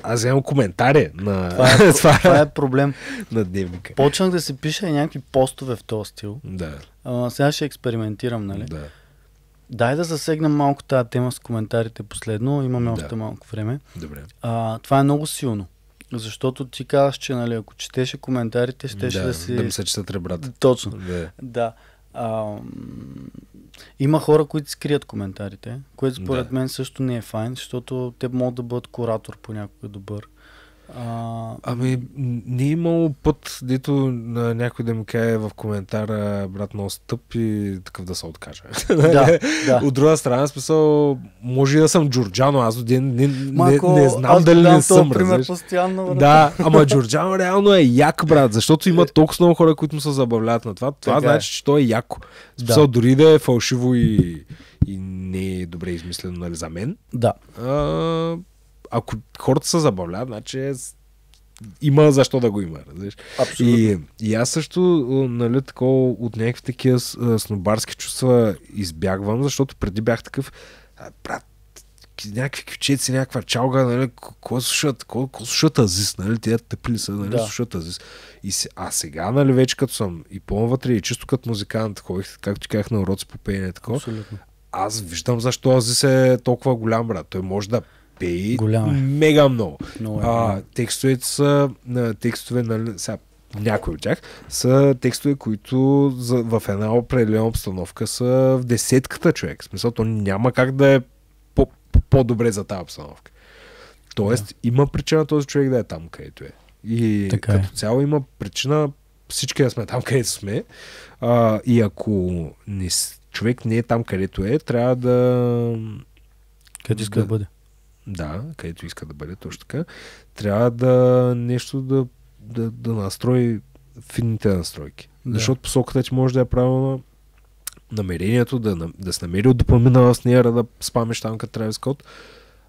аз имам коментари на това е, това, е това е проблем. на дневника. Почнах да се пиша и някакви постове в този стил. Да. А, сега ще експериментирам, нали? Да. Дай да засегнем малко тази тема с коментарите последно. Имаме да. още малко време. Добре. А, това е много силно. Защото ти казваш, че нали, ако четеше коментарите, щеше да, да си... Да ми се четат ребрата. Точно. Да. да. А, има хора, които скрият коментарите, което според да. мен също не е файн, защото те могат да бъдат куратор понякога добър. А... Ами, не е имало път, дето на някой да ми каже в коментара, брат, много стъп и такъв да се откаже. Да, да. От друга страна, смисъл, може и да съм джорджано, аз до ден не, Мако, не, не знам дали не съм. Пример, постоянно, брат. Да, ама джорджано реално е як, брат, защото има е. толкова много хора, които му се забавляват на това. Това така е. значи, е. че то е яко. Смисъл, да. дори да е фалшиво и, и не е добре измислено нали, за мен. Да. А, ако хората се забавляват, значи е има защо да го има. Разбираш? Абсолютно. И, и аз също нали, такова, от някакви такива снобарски чувства избягвам, защото преди бях такъв, брат, някакви кивчеци, някаква чалга, нали, кой слушат, кой, слушат Азис, нали, тия тъпли са, нали, да. слушат Азис. И се, а сега, нали, вече като съм и по-навътре, и чисто като музикант, ходих, както ти казах, на уроци по пеене, такова. Аз виждам защо Азис е толкова голям, брат. Той може да пее Голяма. Е. мега много. много е, а, текстовете са текстове, нали, сега, някои от тях са текстове, които за, в една определена обстановка са в десетката човек. В смисъл, то няма как да е по, по-добре за тази обстановка. Тоест, да. има причина този човек да е там, където е. И така като е. цяло има причина всички да сме там, където сме. А, и ако не, човек не е там, където е, трябва да. Къде иска да, да бъде? да, където иска да бъде, точно така, трябва да нещо да, да, да настрои финните настройки. Да. Защото посоката ти е, може да е правилна, намерението да, да се намери от допълнена с нея, да спамеш там като Travis Scott,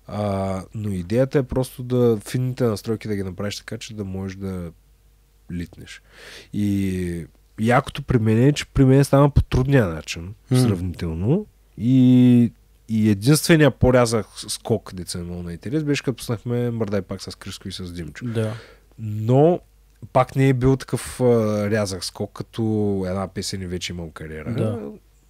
а, но идеята е просто да финните настройки да ги направиш така, че да можеш да литнеш. И якото при мен е, че при мен става по трудния начин, сравнително. Mm. И и единствения порязах скок, деца на интерес, беше като пуснахме Мърдай пак с Криско и с Димчо. Да. Но пак не е бил такъв а, рязък скок, като една песен и вече имам кариера. Да.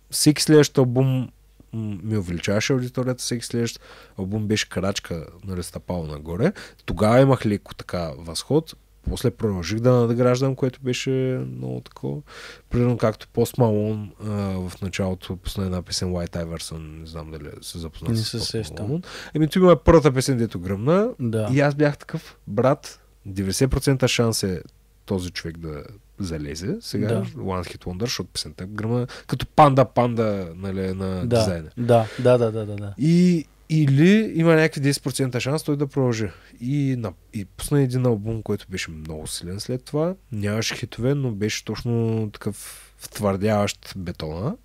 Всеки следващ албум ми увеличаваше аудиторията, всеки следващ албум беше крачка на нали, стъпало нагоре. Тогава имах леко така възход после продължих да надграждам, което беше много такова. Примерно както Post Malone а, в началото пусна една песен White Iverson, не знам дали се запозна не с Post Malone. Еми, това има първата песен, дето гръмна да. и аз бях такъв, брат, 90% шанс е този човек да залезе. Сега да. One Hit Wonder, защото песента гръмна като панда-панда нали, на да. дизайна. Да, да, да, да, да. да. И или има някакви 10% шанс той да продължи. И, на, и пусна един албум, който беше много силен след това. Нямаше хитове, но беше точно такъв втвърдяващ бетона.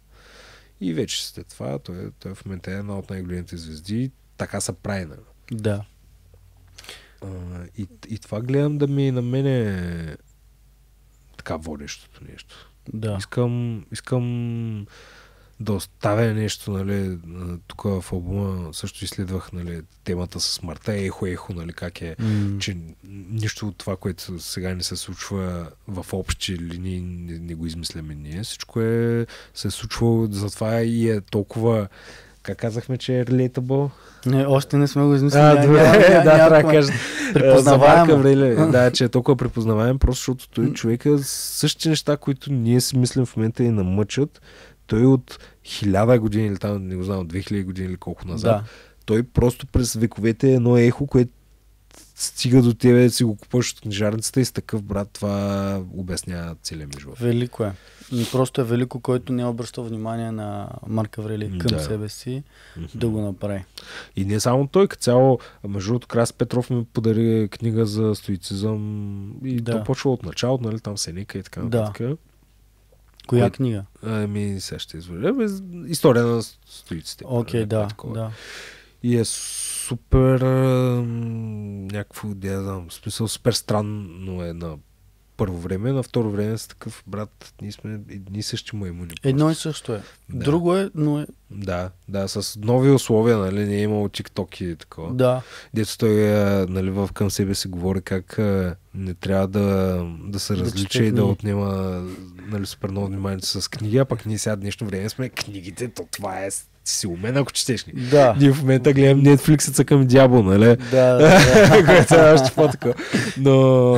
И вече след това той, той в момента е една от най-големите звезди. Така са прави. Да. А, и, и това гледам да ми на мене така водещото нещо. Да. Искам, искам да оставя нещо, нали, тук в албума също изследвах, нали, темата с смъртта, ехо, ехо, нали, как е, mm. че нищо от това, което сега не се случва в общи линии, не, не го измисляме ние, всичко е, се случва, е случвало, затова и е толкова как казахме, че е relatable? Не, още не сме го измислили. А, а, да, да, да кажа. да, че е толкова припознаваем, просто защото той човека същите неща, които ние си мислим в момента и намъчат, той от хиляда години или там, не го знам, от 2000 години или колко назад, да. той просто през вековете е едно ехо, което стига до тебе, да си го купуваш от книжарницата и с такъв брат това обяснява целия ми живот. Велико е. Просто е велико, който не е обръща внимание на Марка Врели към да. себе си mm-hmm. да го направи. И не само той, като цяло, между другото, Крас Петров ми подари книга за стоицизъм и да. то почва от началото, нали, там Сеника и така нататък. Да. Коя кой... книга? Ами, сега ще изворя. История на стоиците. Окей, okay, нали, да, такова. да. И е супер... Някакво, да знам, смисъл, супер странно е на първо време, на второ време са такъв, брат, ние сме едни същи маймуни. Е Едно и също е. Да. Друго е, но е... Да, да, с нови условия, нали, не е имало TikTok и такова. Да. Дето той, е, нали, в към себе си говори как е, не трябва да, да се различа и да отнема нали, супер много внимание с книги, а пък ние сега днешно време сме книгите, то това е ти си умен, ако четеш книги. Да. Ние в момента гледам Netflix към дявол, нали? Да, да. Което е още по така Но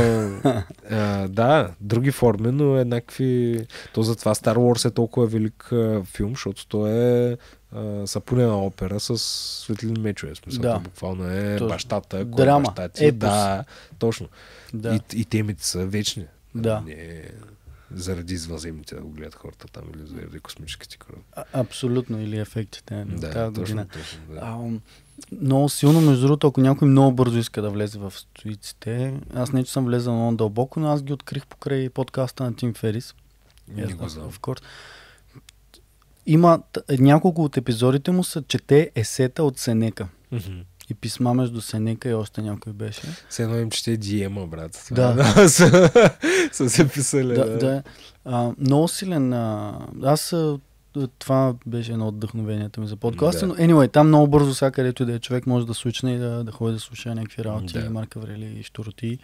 а, да, други форми, но еднакви. То затова Star Wars е толкова велик а, филм, защото то е сапунена опера с светлин мечове. Смисъл, да. буквално е то, бащата, кой е Драма, баща ти. Епос. Да, точно. Да. И, и темите са вечни. Да. Не заради извънземните да го гледат хората там или заради космическите кораби. А, абсолютно, или ефектите на да, тази година. Точно, да. а, много силно, между другото, ако някой много бързо иска да влезе в стоиците, аз не че съм влезал много дълбоко, но аз ги открих покрай подкаста на Тим Ферис. Не го знам. Има няколко от епизодите му са чете есета от Сенека. Mm-hmm и писма между Сенека и още някой беше. Се едно им чете Диема, брат. да. Е, са, се писали. Да, да. да. А, много силен. А, аз това беше едно от вдъхновенията ми за подкаста, да. но anyway, там много бързо сега където и да е човек може да случне и да, да ходи да слуша някакви работи, да. Марка Врели и Штороти.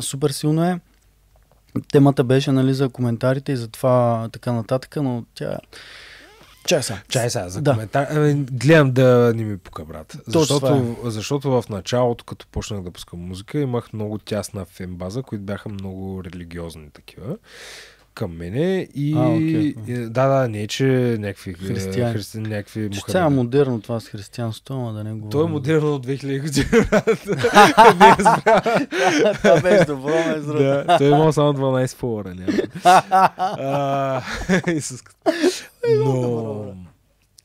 супер силно е. Темата беше нали, за коментарите и за това така нататък, но тя Чай сега. Чай сега за да. коментар. Ами, гледам да не ми пука, брат. Защото, е. защото в началото, като почнах да пускам музика, имах много тясна фенбаза, които бяха много религиозни такива към мене и, а, okay. и да, да, не е, че някакви е, християни. Христи, някакви че сега е модерно това с християнството, ама да не го... Той е модерно от 2000 години. Е това беше добро, между да, Той е имал само 12 повара, няма. Но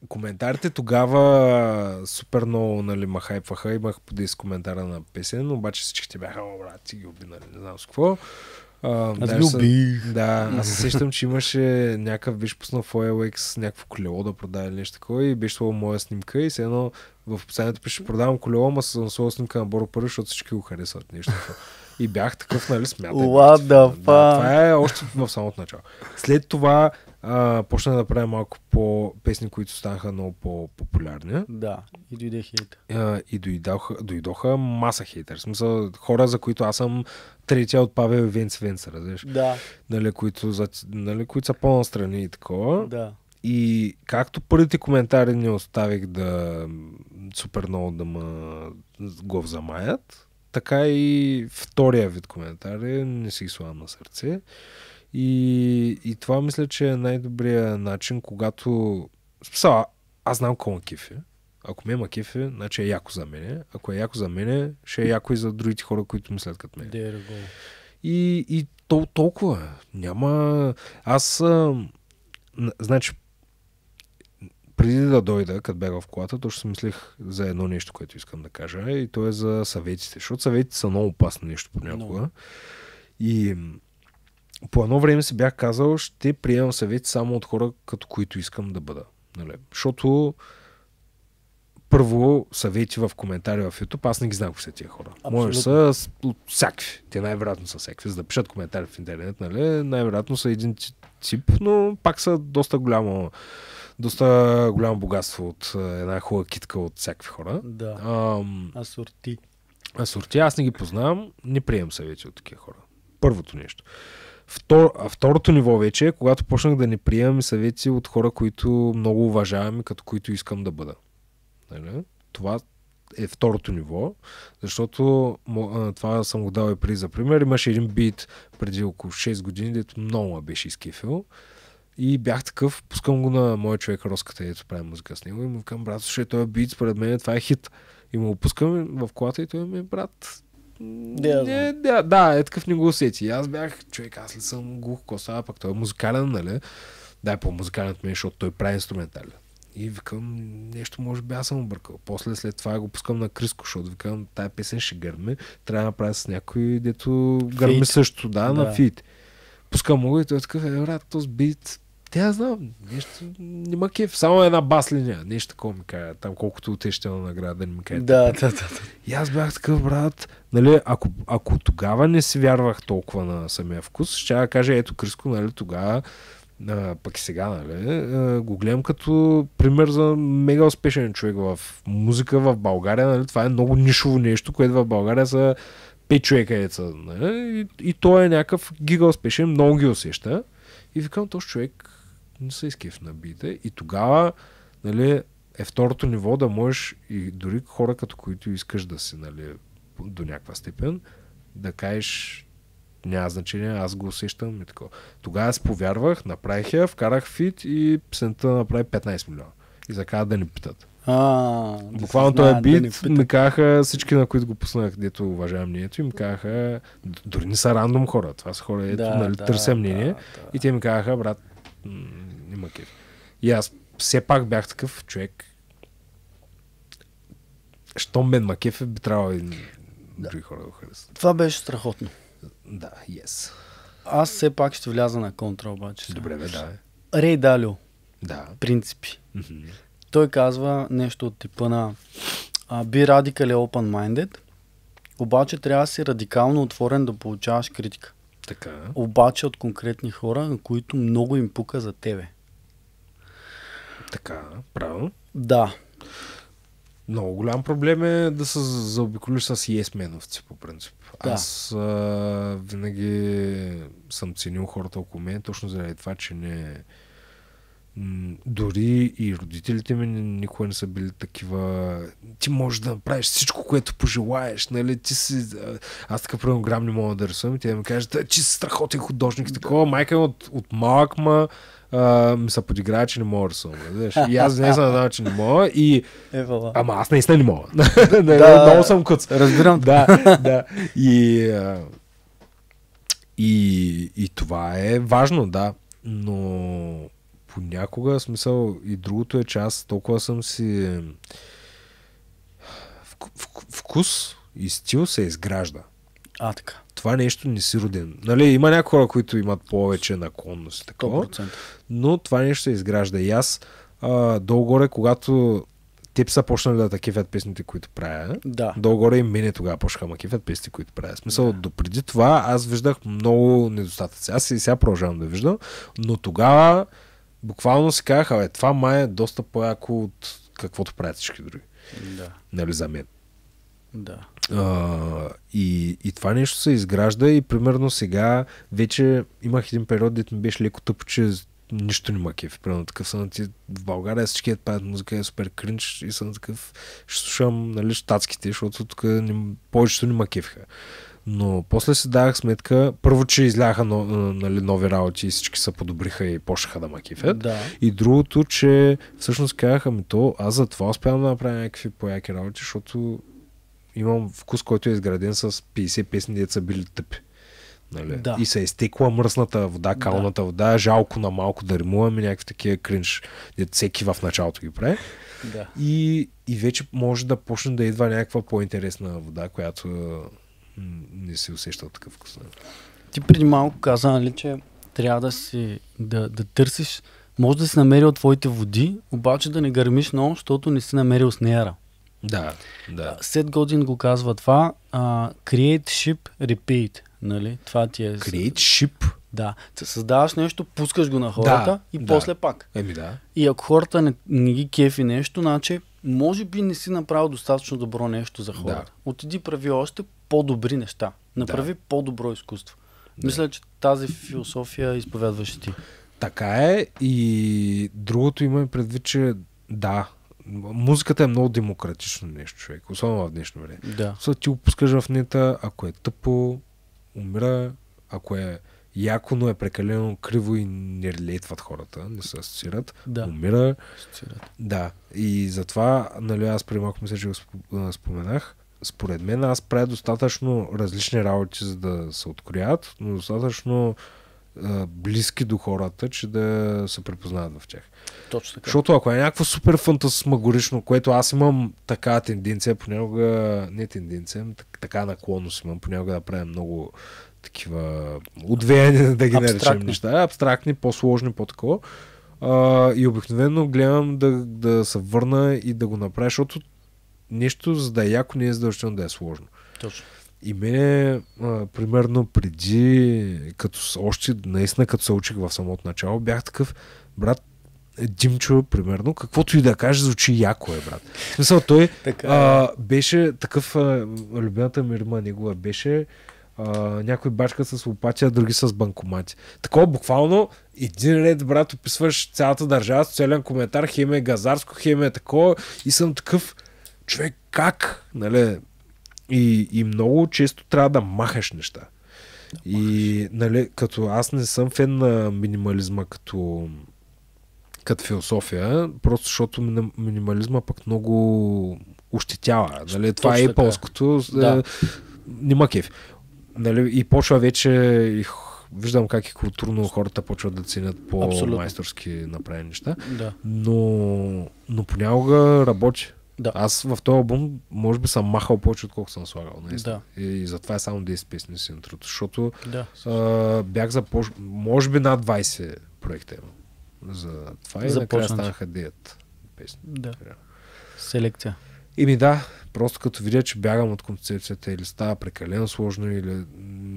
коментарите тогава супер много нали, ма хайпваха. Имах по 10 коментара на песен, обаче всичките бяха, о, брат, ти ги обинали, не знам с какво. А, аз любих. Да, аз се сещам, че имаше някакъв, беше пуснал в OLX някакво колело да продаде или нещо такова и беше това моя снимка и се едно в описанието пише продавам колело, ама съм своя снимка на Боро първи, защото всички го харесват нещо. И бях такъв, нали, смятай. What е, да, това е още в самото начало. След това а, почна да правя малко по песни, които станаха много по-популярни. Да, и дойде хейт. и дойдоха, дойдоха маса хейтър. В смисъл, хора, за които аз съм третия от Павел Венц Венца, разбираш? Да. Нали, които, за, нали, които са по-настрани и такова. Да. И както първите коментари не оставих да супер много да ме го взамаят, така и втория вид коментари не си славам на сърце. И, и това мисля, че е най-добрият начин, когато... Са, аз знам какво кефи. Ако ме има кефи, значи е яко за мене. Ако е яко за мене, ще е яко и за другите хора, които мислят като мен. И, и тол- толкова. Е. Няма... Аз... А... Значи, преди да дойда, като бях в колата, точно си мислих за едно нещо, което искам да кажа. И то е за съветите. Защото съветите са много опасно нещо понякога. No. И по едно време си бях казал, ще приемам съвет само от хора, като които искам да бъда. Нали? Защото първо съвети в коментари в YouTube, аз не ги знам въобще тия хора. Може са всякакви. Те най-вероятно са всякакви, за да пишат коментари в интернет, нали? Най-вероятно са един тип, но пак са доста голямо доста голямо богатство от е, една хубава китка от всякакви хора. Да. Ам... Асорти. Асорти, аз не ги познавам, не приемам съвети от такива хора. Първото нещо. Втор, а второто ниво вече е, когато почнах да не приемам съвети от хора, които много уважавам и като които искам да бъда. Нали? Това е второто ниво, защото това съм го дал и при за пример. Имаше един бит преди около 6 години, дето много ме беше изкифил. И бях такъв, пускам го на моя човек Роската, ето правим музика с него и му казвам, брат, слушай, е бит, според мен е, това е хит. И му го пускам в колата и той ми, е, брат, не, да, да, е такъв не го усети. Аз бях, човек, аз ли съм глух, коса, пък той е музикален, нали? Дай по-музикален от мен, защото той прави инструментален. И викам, нещо може би аз съм объркал. После след това го пускам на Криско, защото викам, тая песен ще гърме. трябва да направя с някой, дето гърми също, да, да. на фит. Пускам му и той е такъв, е, брат, този бит, тя, знам, нещо, няма кеф. Само една бас линия, нещо такова ми кажа. Там колкото отеща на награда, да не ми кажа. Да, да, да, да. И аз бях такъв, брат, нали, ако, ако тогава не си вярвах толкова на самия вкус, ще я кажа, ето Криско, нали, тогава а, пък и сега, нали, а, го гледам като пример за мега успешен човек в музика в България. Нали, това е много нишово нещо, което в България са пет човека деца. Нали, и, и той е някакъв гига успешен, много ги усеща. И викам, този човек не са изкеф на бите. И тогава нали, е второто ниво да можеш и дори хора, като които искаш да си нали, до някаква степен, да кажеш няма значение, аз го усещам и така. Тогава аз повярвах, направих я, вкарах фит и песента направи 15 милиона. И закара да ни питат. А, Буквално да този бит да ми казаха всички, на които го пуснах, дето уважавам мнението, им казаха, дори не са рандом хора, това са хора, ето, да, нали, да, търся мнение. Да, да. И те ми казаха, брат, не кеф. И аз все пак бях такъв човек. Щом мен макев е, би трябвало и да. други хора да го Това беше страхотно. Да, yes. Аз все пак ще вляза на контра обаче. Добре, бе, да. Рей Далю. Да. Принципи. Mm-hmm. Той казва нещо от типа на би радикал е open-minded, обаче трябва да си радикално отворен да получаваш критика. Така. Обаче от конкретни хора, на които много им пука за тебе. Така, правилно. Да. Много голям проблем е да се заобиколиш с есменовци по принцип. Да. Аз а, винаги съм ценил хората около мен, точно заради това, че не... Дори и родителите ми никога не са били такива. Ти можеш да направиш всичко, което пожелаеш, нали? Ти си. Аз така правилно грам не мога да рисувам и те ми кажат, че ти си страхотен художник, да. такова. Майка от, от малък, ма ми са подиграя, че не мога да съм Знаеш? И аз не съм знал, че не мога. И... Е, Ама аз наистина не мога. да, нали, много съм куц. Разбирам. да, да. И, и, и това е важно, да. Но понякога, смисъл, и другото е, че аз толкова съм си... В, в, вкус и стил се изгражда. А, така това нещо не си роден. Нали, има някои хора, които имат повече наклонност. Такова, 100%. но това нещо се изгражда. И аз а, долу-горе, когато те са почнали да такивят песните, които правя. Да. Долу-горе и мене тогава почнаха ма кифят песните, които правя. Смисъл, да. допреди това аз виждах много недостатъци. Аз и сега продължавам да виждам, но тогава буквално си казах, това май е доста по-яко от каквото правят всички други. Да. Нали, за мен. Да. А, и, и това нещо се изгражда и примерно сега вече имах един период, дето ми беше леко тъпо, че нищо не ма Примерно такъв съм ти в България всички правят музика е супер кринч и съм такъв, ще слушам нали, штатските, защото тук не, повечето не ма Но после се давах сметка, първо, че изляха но, нали, нови работи и всички се подобриха и почнаха да макифят. Да. И другото, че всъщност казаха ми то, аз за това успявам да направя някакви пояки работи, защото имам вкус, който е изграден с 50 песни, деца са били тъпи. Нали? Да. И се е изтекла мръсната вода, калната да. вода, жалко на малко да ремуваме някакви такива кринж, дето всеки в началото ги прави. Да. И, и вече може да почне да идва някаква по-интересна вода, която не се усеща от такъв вкус. Нали? Ти преди малко каза, нали, че трябва да си, да, да търсиш, може да си намерил твоите води, обаче да не гърмиш много, защото не си намерил с да, да. Сет Годин го казва това. Uh, create, ship, repeat. Нали? Това ти е... Create, ship. Да. Създаваш нещо, пускаш го на хората да, и да. после пак. Еми да. И ако хората не, не ги кефи нещо, значи може би не си направил достатъчно добро нещо за хората. Да. Отиди прави още по-добри неща. Направи да. по-добро изкуство. Да. Мисля, че тази философия изповядваш ти. Така е и другото има предвид, че да, музиката е много демократично нещо, човек. Особено в днешно време. Да. Са, ти го пускаш в нета, ако е тъпо, умира, ако е яко, но е прекалено криво и не релейтват хората, не се асоциират, да. умира. Асоциират. Да. И затова, нали, аз преди малко мисля, че го споменах, според мен аз правя достатъчно различни работи, за да се откроят, но достатъчно близки до хората, че да се препознават в тях. Точно така. Защото ако е някакво супер фантасмагорично, което аз имам така тенденция, понякога, не тенденция, ами така наклонност имам, понякога да правя много такива отвеяния, да ги наречем неща, е, абстрактни, по-сложни, по-такова. и обикновено гледам да, да се върна и да го направя, защото нещо за да е яко не е задължително да е сложно. Точно. И мене, а, примерно преди, като още наистина като се учих в самото начало, бях такъв, брат, е, Димчо, примерно, каквото и да каже, звучи яко е, брат. В смисъл, той така, а, е. беше такъв, а, любимата ми рима негова беше а, някой бачка с лопати, а други с банкомати. Такова буквално един ред, брат, описваш цялата държава, социален коментар, хеме е газарско, хеме е такова и съм такъв, човек, как? Нали, и, и много често трябва да махаш неща. Да, и нали, като аз не съм фен на минимализма като, като философия, просто защото минимализма пък много ощетява. Нали? Това е полското. Е, да. Нима кеф. Нали? И почва вече и виждам как и културно хората почват да ценят по-майсторски направени неща. Да. Но, но понякога работи. Да. Аз в този албум, може би съм махал повече, отколкото съм слагал. Наистина. Да. И, и затова е само 10 песни с интрото, защото да. а, бях за пош... може би над 20 проекта имам. За това и накрая станаха 9 песни. Да. Селекция. Ими да, просто като видя, че бягам от концепцията или става прекалено сложно, или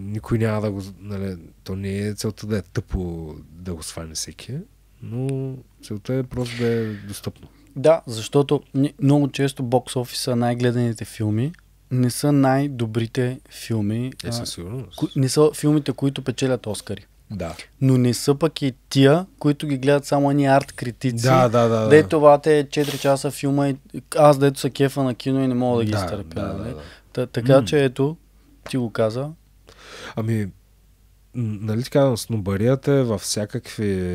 никой няма да го... Нали, то не е целта да е тъпо да го сване всеки, но целта е просто да е достъпно. Да, защото много често бокс офиса най-гледаните филми не са най-добрите филми. Те със сигурност. Ко- не са филмите, които печелят Оскари. Да. Но не са пък и тия, които ги гледат само ни арт критици. Да, да, да. Де да. това те е 4 часа филма и аз дето са кефа на кино и не мога да ги да, изтърпя. Да, нали? да, да. Та, така м-м. че ето, ти го каза. Ами, нали така, снобарията е във всякакви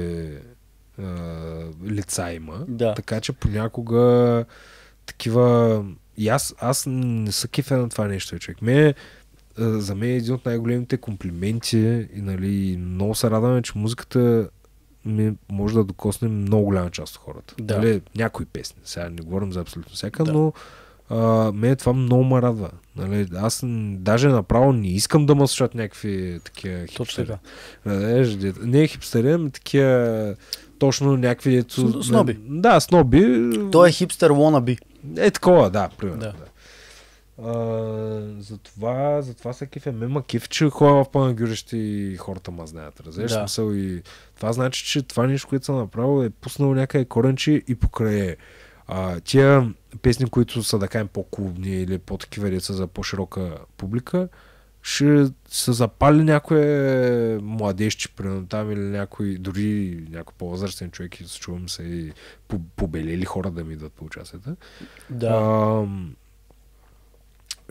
лица има. Да. Така че понякога такива... И аз, аз не са кифе на това нещо, човек. Ме, за мен е един от най-големите комплименти и нали, много се радваме, че музиката ми може да докосне много голяма част от хората. Да. Дали, някои песни, сега не говорим за абсолютно всяка, да. но а, мен това много ме радва. Нали, аз даже направо не искам да ме слушат някакви такива хипстери. Точно така. Не, не хипстери, ами такива точно някакви... Ето, сноби. Да, сноби. Той е хипстер wannabe. Е такова, да, примерно. Да. да. Uh, затова, затова са кифе. Мема ами киф, че хора в панагюрещи и хората ма знаят. Разреш да. смисъл и това значи, че това нещо, което съм направил е пуснал някъде коренчи и покрай а, тия песни, които са да кажем по-клубни или по-такива деца за по-широка публика, ще се запали някое младежче, примерно там или някой, дори някой по-възрастен човек, и се чувам се и побелели хора да ми идват по участията. Да. А,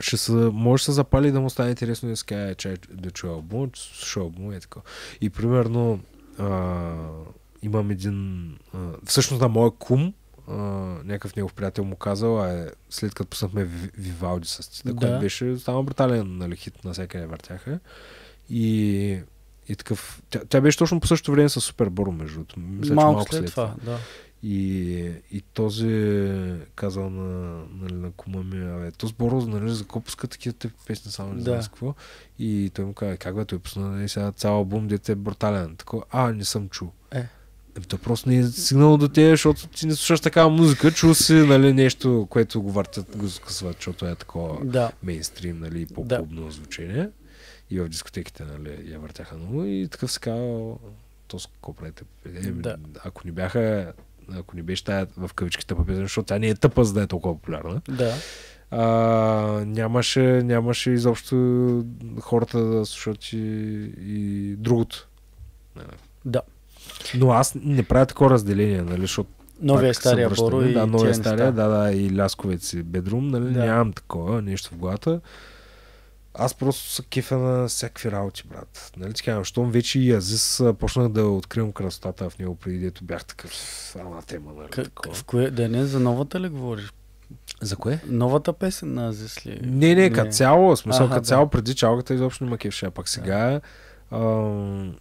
ще се, може да се запали да му стане интересно да си каже, че да чуя албум, слуша албум и така. И примерно а, имам един... А, всъщност на моя кум а, някакъв негов приятел му казал, а е, след като пуснахме Вивалди с Тита, да. който беше само брутален нали, хит на всеки въртяха. И и такъв. Тя, тя беше точно по същото време с Супер Боро, между другото. Мисля, малко, малко след, след това. Да. И, и този казал на, нали, на кума ми, абе, този Боро, нали, за какво пуска такива песни, само не да. знам какво. И той му каза, «Е, как бе, той пусна нали, сега цял албум, дете е брутален. Тако, а, не съм чул. Е. Ами то просто не е сигнал до те, защото ти не слушаш такава музика, чу си нали, нещо, което го въртят, го скъсват, защото е такова да. мейнстрим, нали, по-клубно да. звучение. И в дискотеките нали, я въртяха много и такъв се казва, то какво правите? Е, ами, да. Ако не бяха, ако не беше тая в кавички тъпа песен, защото тя не е тъпа, за да е толкова популярна. Да. А, нямаше, нямаше изобщо хората да слушат и, и другото. Да. Но аз не правя такова разделение, нали, защото Новия стария Боро и да, новия стария, да, да, и Лясковец и Бедрум, нали, да. нямам такова нещо в главата. Аз просто са кефа на всякакви работи, брат. Нали ти казвам, щом вече и Азис почнах да откривам красотата в него преди, дето бях такъв, сама тема, нали? Как, в кое, да не, за новата ли говориш? За кое? Новата песен на Азис ли? Не, не, не. като цяло, смисъл, като да. цяло преди чалката изобщо не ма кефше, а пак сега да. а,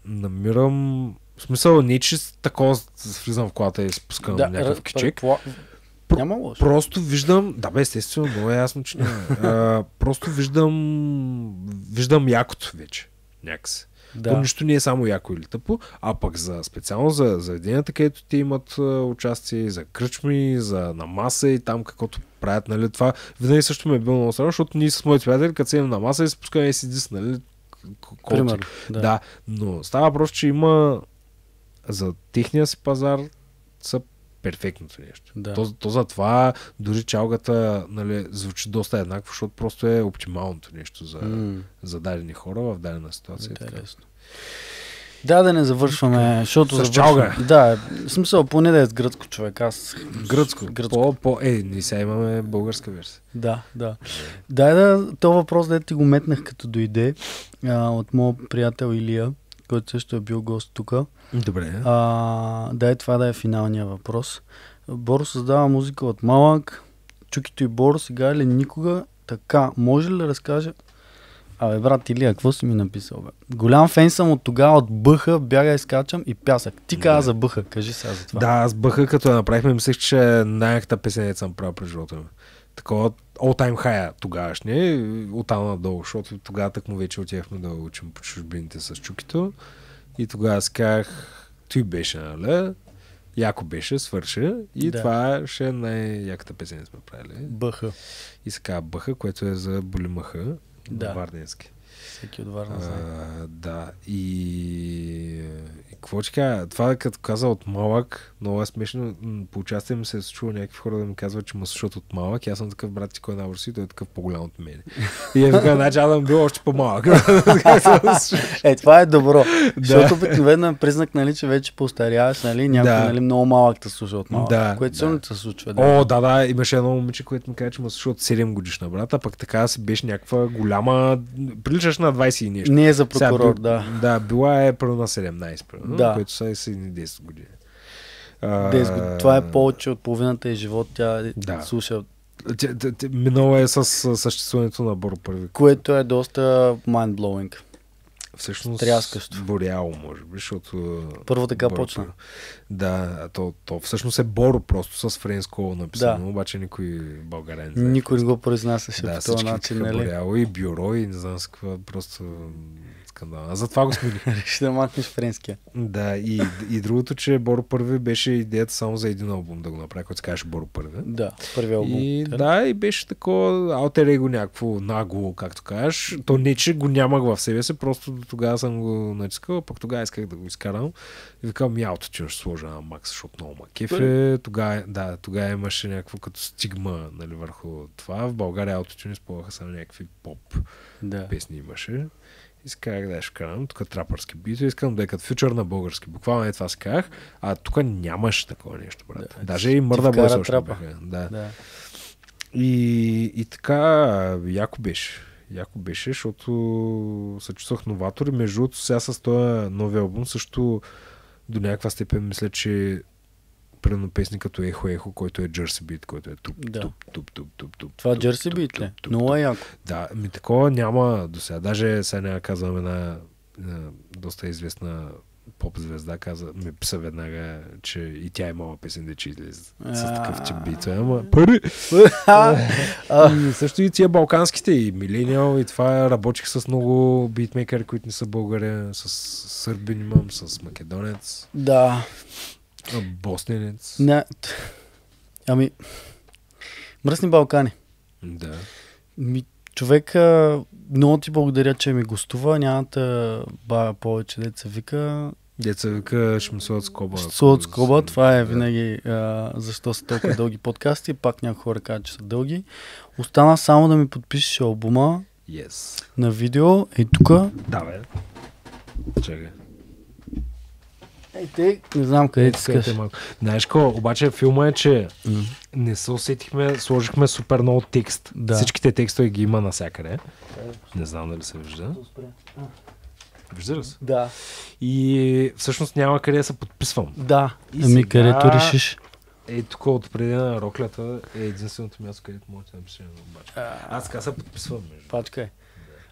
намирам в смисъл, не е, че такова влизам в колата и спускам да, някакъв кичек. Про, няма лошо. Просто виждам, да бе, естествено, много е ясно, че не. а, просто виждам, виждам якото вече, някакси. Да. То нищо не е само яко или тъпо, а пък за, специално за заведенията, където те имат участие, за кръчми, за на маса и там каквото правят, нали, това винаги също ме е било много странно, защото ние с моите приятели, като седим на маса и спускаме и седис, нали, колко. Да. да. но става просто, че има за техния си пазар са перфектното нещо. Да. То, то това дори чалгата нали, звучи доста еднакво, защото просто е оптималното нещо за, mm. за дадени хора в дадена ситуация. Интересно. Да, да не завършваме, защото... С чалга. Да, в смисъл, поне да е с гръцко човек. Аз... Гръцко. гръцко. По, по... Е, не сега имаме българска версия. Да, да. Дай да, то въпрос, да ти го метнах като дойде а, от моят приятел Илия който също е бил гост тук. Добре. А, дай е, това да е финалния въпрос. Боро създава музика от малък. Чукито и Боро сега или никога така. Може ли да разкаже? Абе, брат Илия, какво си ми написал, бе? Голям фен съм от тогава, от бъха, бяга и скачам и пясък. Ти каза за бъха, кажи сега за това. Да, аз бъха, като я направихме, мислех, че най-яката песен съм правил през живота ми такова all-time high тогавашния, оттам надолу, защото тогава так му вече отивахме да учим по чужбините с чукито. И тогава си казах, той беше, нали? Яко беше, свърши. И да. това ще е най-яката песен сме правили. Бъха. И се казва Бъха, което е за Болимаха. Да. Варденски. Всеки от Варна знае. А, да. И какво ще кажа? Това като каза от малък, много е смешно. По участие ми се е случило някакви хора да ми казват, че ме слушат от малък. И аз съм такъв брат ти, кой е на си, той е такъв по-голям от мен. И е така, значи аз съм бил още по-малък. е, това е добро. Защото обикновено е признак, нали, че вече постаряваш, нали, някой да. нали, много малък те слуша от малък. Да, което да. се случва. Да. О, да, да, имаше едно момиче, което ми каза, че ме слуша от 7 годишна брата, пък така си беше някаква голяма. Приличаш на на 20 и нещо. Не е за прокурор, Сега, да. Да, била е първо на 17, първо, да. което са и 10 години. 10 години. Това е повече от половината е живот. Тя да. слуша Минало е с съществуването на Боро първи. Което е доста mind-blowing всъщност Тряскащо. Бореало, може би, защото... Първо така Боро, почна. Да, то, то всъщност е Боро просто с френско написано, да. обаче никой българен Никой не е го произнася да, по този начин. Да, нали? Бореало и бюро и не знам с какво, просто нататък. Да. А затова го смени. Ще да махнеш френския. Да, и, и другото, че Боро Първи беше идеята само за един албум да го направи, който казваш Боро Първи. Да, първи албум. И, да. да, и беше такова алтер его някакво нагло, както кажеш. То не, че го нямах в себе си, просто до тогава съм го натискал, пък тогава исках да го изкарам. И викам, ялто, че ще сложа на Макс, защото много макеф е. Тогава, да, тогава имаше някакво като стигма нали, върху това. В България не използваха само някакви поп да. песни имаше. Исках да я шкарам, тук е трапърски бит, искам да е като фючър на български. Буквално е това си казах, а тук нямаш такова нещо, брат. Да, Даже и мърда бой също Да. да. И, и така, яко беше. Яко беше, защото се чувствах новатор и между другото сега с този новия албум също до някаква степен мисля, че примерно песни като Ехо Ехо, който е Джерси Бит, който е туп, да. туп, туп, туп, туп, туп. Това туп, Джерси Бит ли? Но е яко. Да, ми такова няма до сега. Даже сега няма казвам една, е, доста известна поп звезда каза, ми писа веднага, че и тя е мала песен да че излиза с такъв тип бит. Ама пари! също и тия балканските, и Милениал, и това работих с много битмейкери, които не са българи, с сърбин имам, с македонец. Да. А, босненец. Не, ами, мръсни Балкани. Да. Ми, човек, много ти благодаря, че ми гостува. Няма да бая повече деца вика. Деца вика, ще му слоят скоба. Ще слоят скоба, това е винаги а, защо са толкова дълги подкасти. Пак някои хора казват, че са дълги. Остана само да ми подпишеш албума yes. на видео. и тук. Да, бе. Чакай. Е, те, не знам къде ти скаш. Знаеш какво, обаче филма е, че mm. не се усетихме, сложихме супер много текст. Да. Всичките текстове ги има навсякъде. Не знам дали се вижда. Вижда ли се? Да. И всъщност няма къде да се подписвам. Да. И ами сега... където решиш. Ей, тук от преди на роклята е единственото място, където може да напишем обаче. Аз така се подписвам. Между. Пачкай.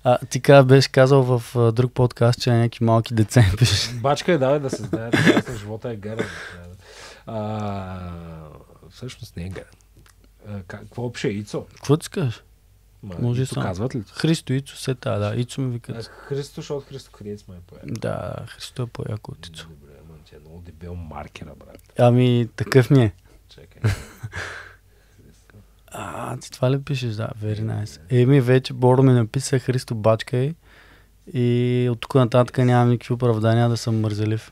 А, ти така, беше казал в а, друг подкаст, че е някакви малки деца пишеш. Бачка е, да, да се знае, да, живота е гарен. А, всъщност не е гарен. Какво общо е Ицо? Какво ти кажеш? Ма, Може Ицо казват ли? Христо, Ицо, се та, да. Ицо ми викат. Христо, защото Христо Криец ме е пояко. Да, Христо е пояко от Ицо. Добре, ти е много дебел маркера, брат. Ами, такъв ми е. Чакай. А, ти това ли пишеш? Да, very nice. Еми, вече Боро ми написа Христо Бачкай и от тук нататък нямам никакви оправдания да съм мързелив.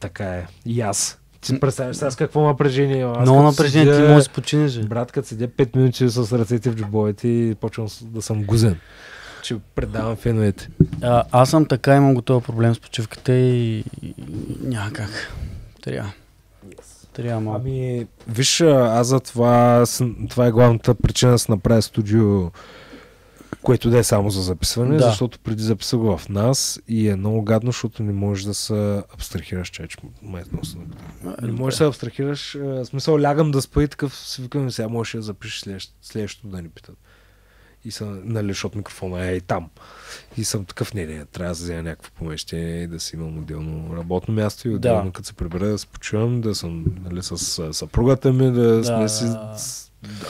Така е. И аз. Ти представяш сега с какво напрежение. има. Много напрежение, ти можеш да починеш. Брат, като седя 5 минути с ръцете в джобовете и почвам да съм гузен. Че предавам феновете. А, аз съм така, имам готов проблем с почивката и, и, и някак. Трябва трябва малко. Ами, виж, аз за това, това е главната причина да се направя студио, което да е само за записване, да. защото преди записах го в нас и е много гадно, защото не можеш да се абстрахираш, че е Не можеш да се абстрахираш, в смисъл лягам да спа и такъв си викам сега можеш да запишеш следващото да ни питат. И съм, нали, защото микрофона е и там. И съм такъв, не, не, трябва да взема някакво помещение и да си имам отделно работно място и отделно, да. като се прибера, да се почувам, да съм нали, с съпругата ми, да, да сме си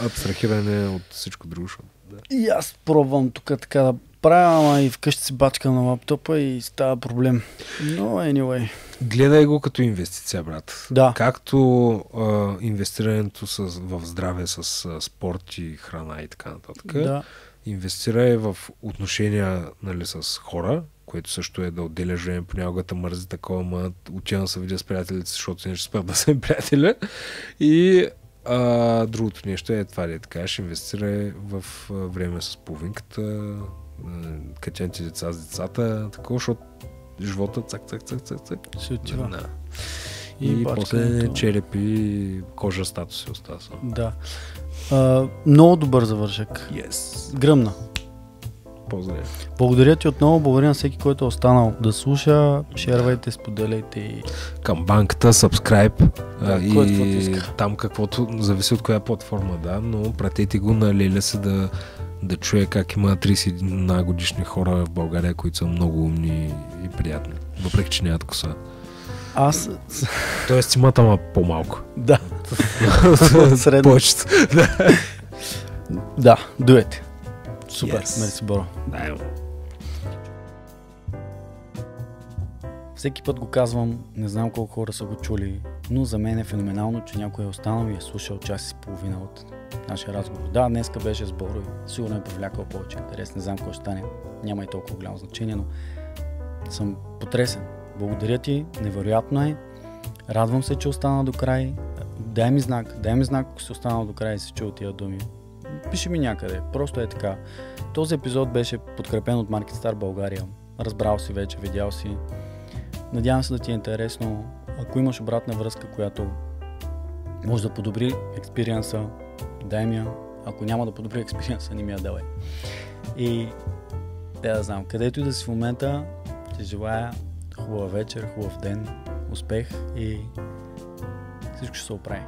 абстрахиране от всичко друго. Да. И аз пробвам тук така да правя, ама и вкъщи си бачка на лаптопа и става проблем. Но, anyway. Гледай го като инвестиция, брат. Да. Както а, инвестирането с, в здраве с а, спорт и храна и така нататък. Да. Инвестирай в отношения нали, с хора, което също е да отделяш време, понякога те мързи такова, ма отивам се видя с приятелите, защото не ще спят да съм приятеля. И а, другото нещо е това, да е така, ще инвестирай в време с половинката, ти деца с децата, такова, защото живота, цак, цак, цак, цак, цак. Си отива. Да. И, и после това. черепи, кожа статус се остава Да. А, много добър завършък. Yes. Гръмна. Поздравя. Благодаря ти отново, благодаря на всеки, който е останал да слуша. Шервайте, споделяйте и... Към банката, subscribe да, е и там каквото, зависи от коя платформа, да, но пратете го на Леля се да да чуя как има 31 годишни хора в България, които са много умни и приятни, въпреки че нямат коса. Аз... Тоест имат ама е по-малко. Да. Средно. Повечето. да, дуете. Супер, yes. мерси нали Боро. Да, е. Всеки път го казвам, не знам колко хора са го чули, но за мен е феноменално, че някой е останал и е слушал час и половина от нашия разговор. Да, днеска беше с Боро и сигурно е привлякал повече интерес. Не знам какво ще стане. Няма и толкова голямо значение, но съм потресен. Благодаря ти, невероятно е. Радвам се, че остана до край. Дай ми знак, дай ми знак, ако си останал до край и си чул тия думи. Пиши ми някъде, просто е така. Този епизод беше подкрепен от Market Star България. Разбрал си вече, видял си. Надявам се да ти е интересно. Ако имаш обратна връзка, която може да подобри експириенса, дай ми я. Ако няма да подобри експириенса, не ми я давай. И да, да знам, където и да си в момента, ти желая хубава вечер, хубав ден, успех и всичко ще се оправи.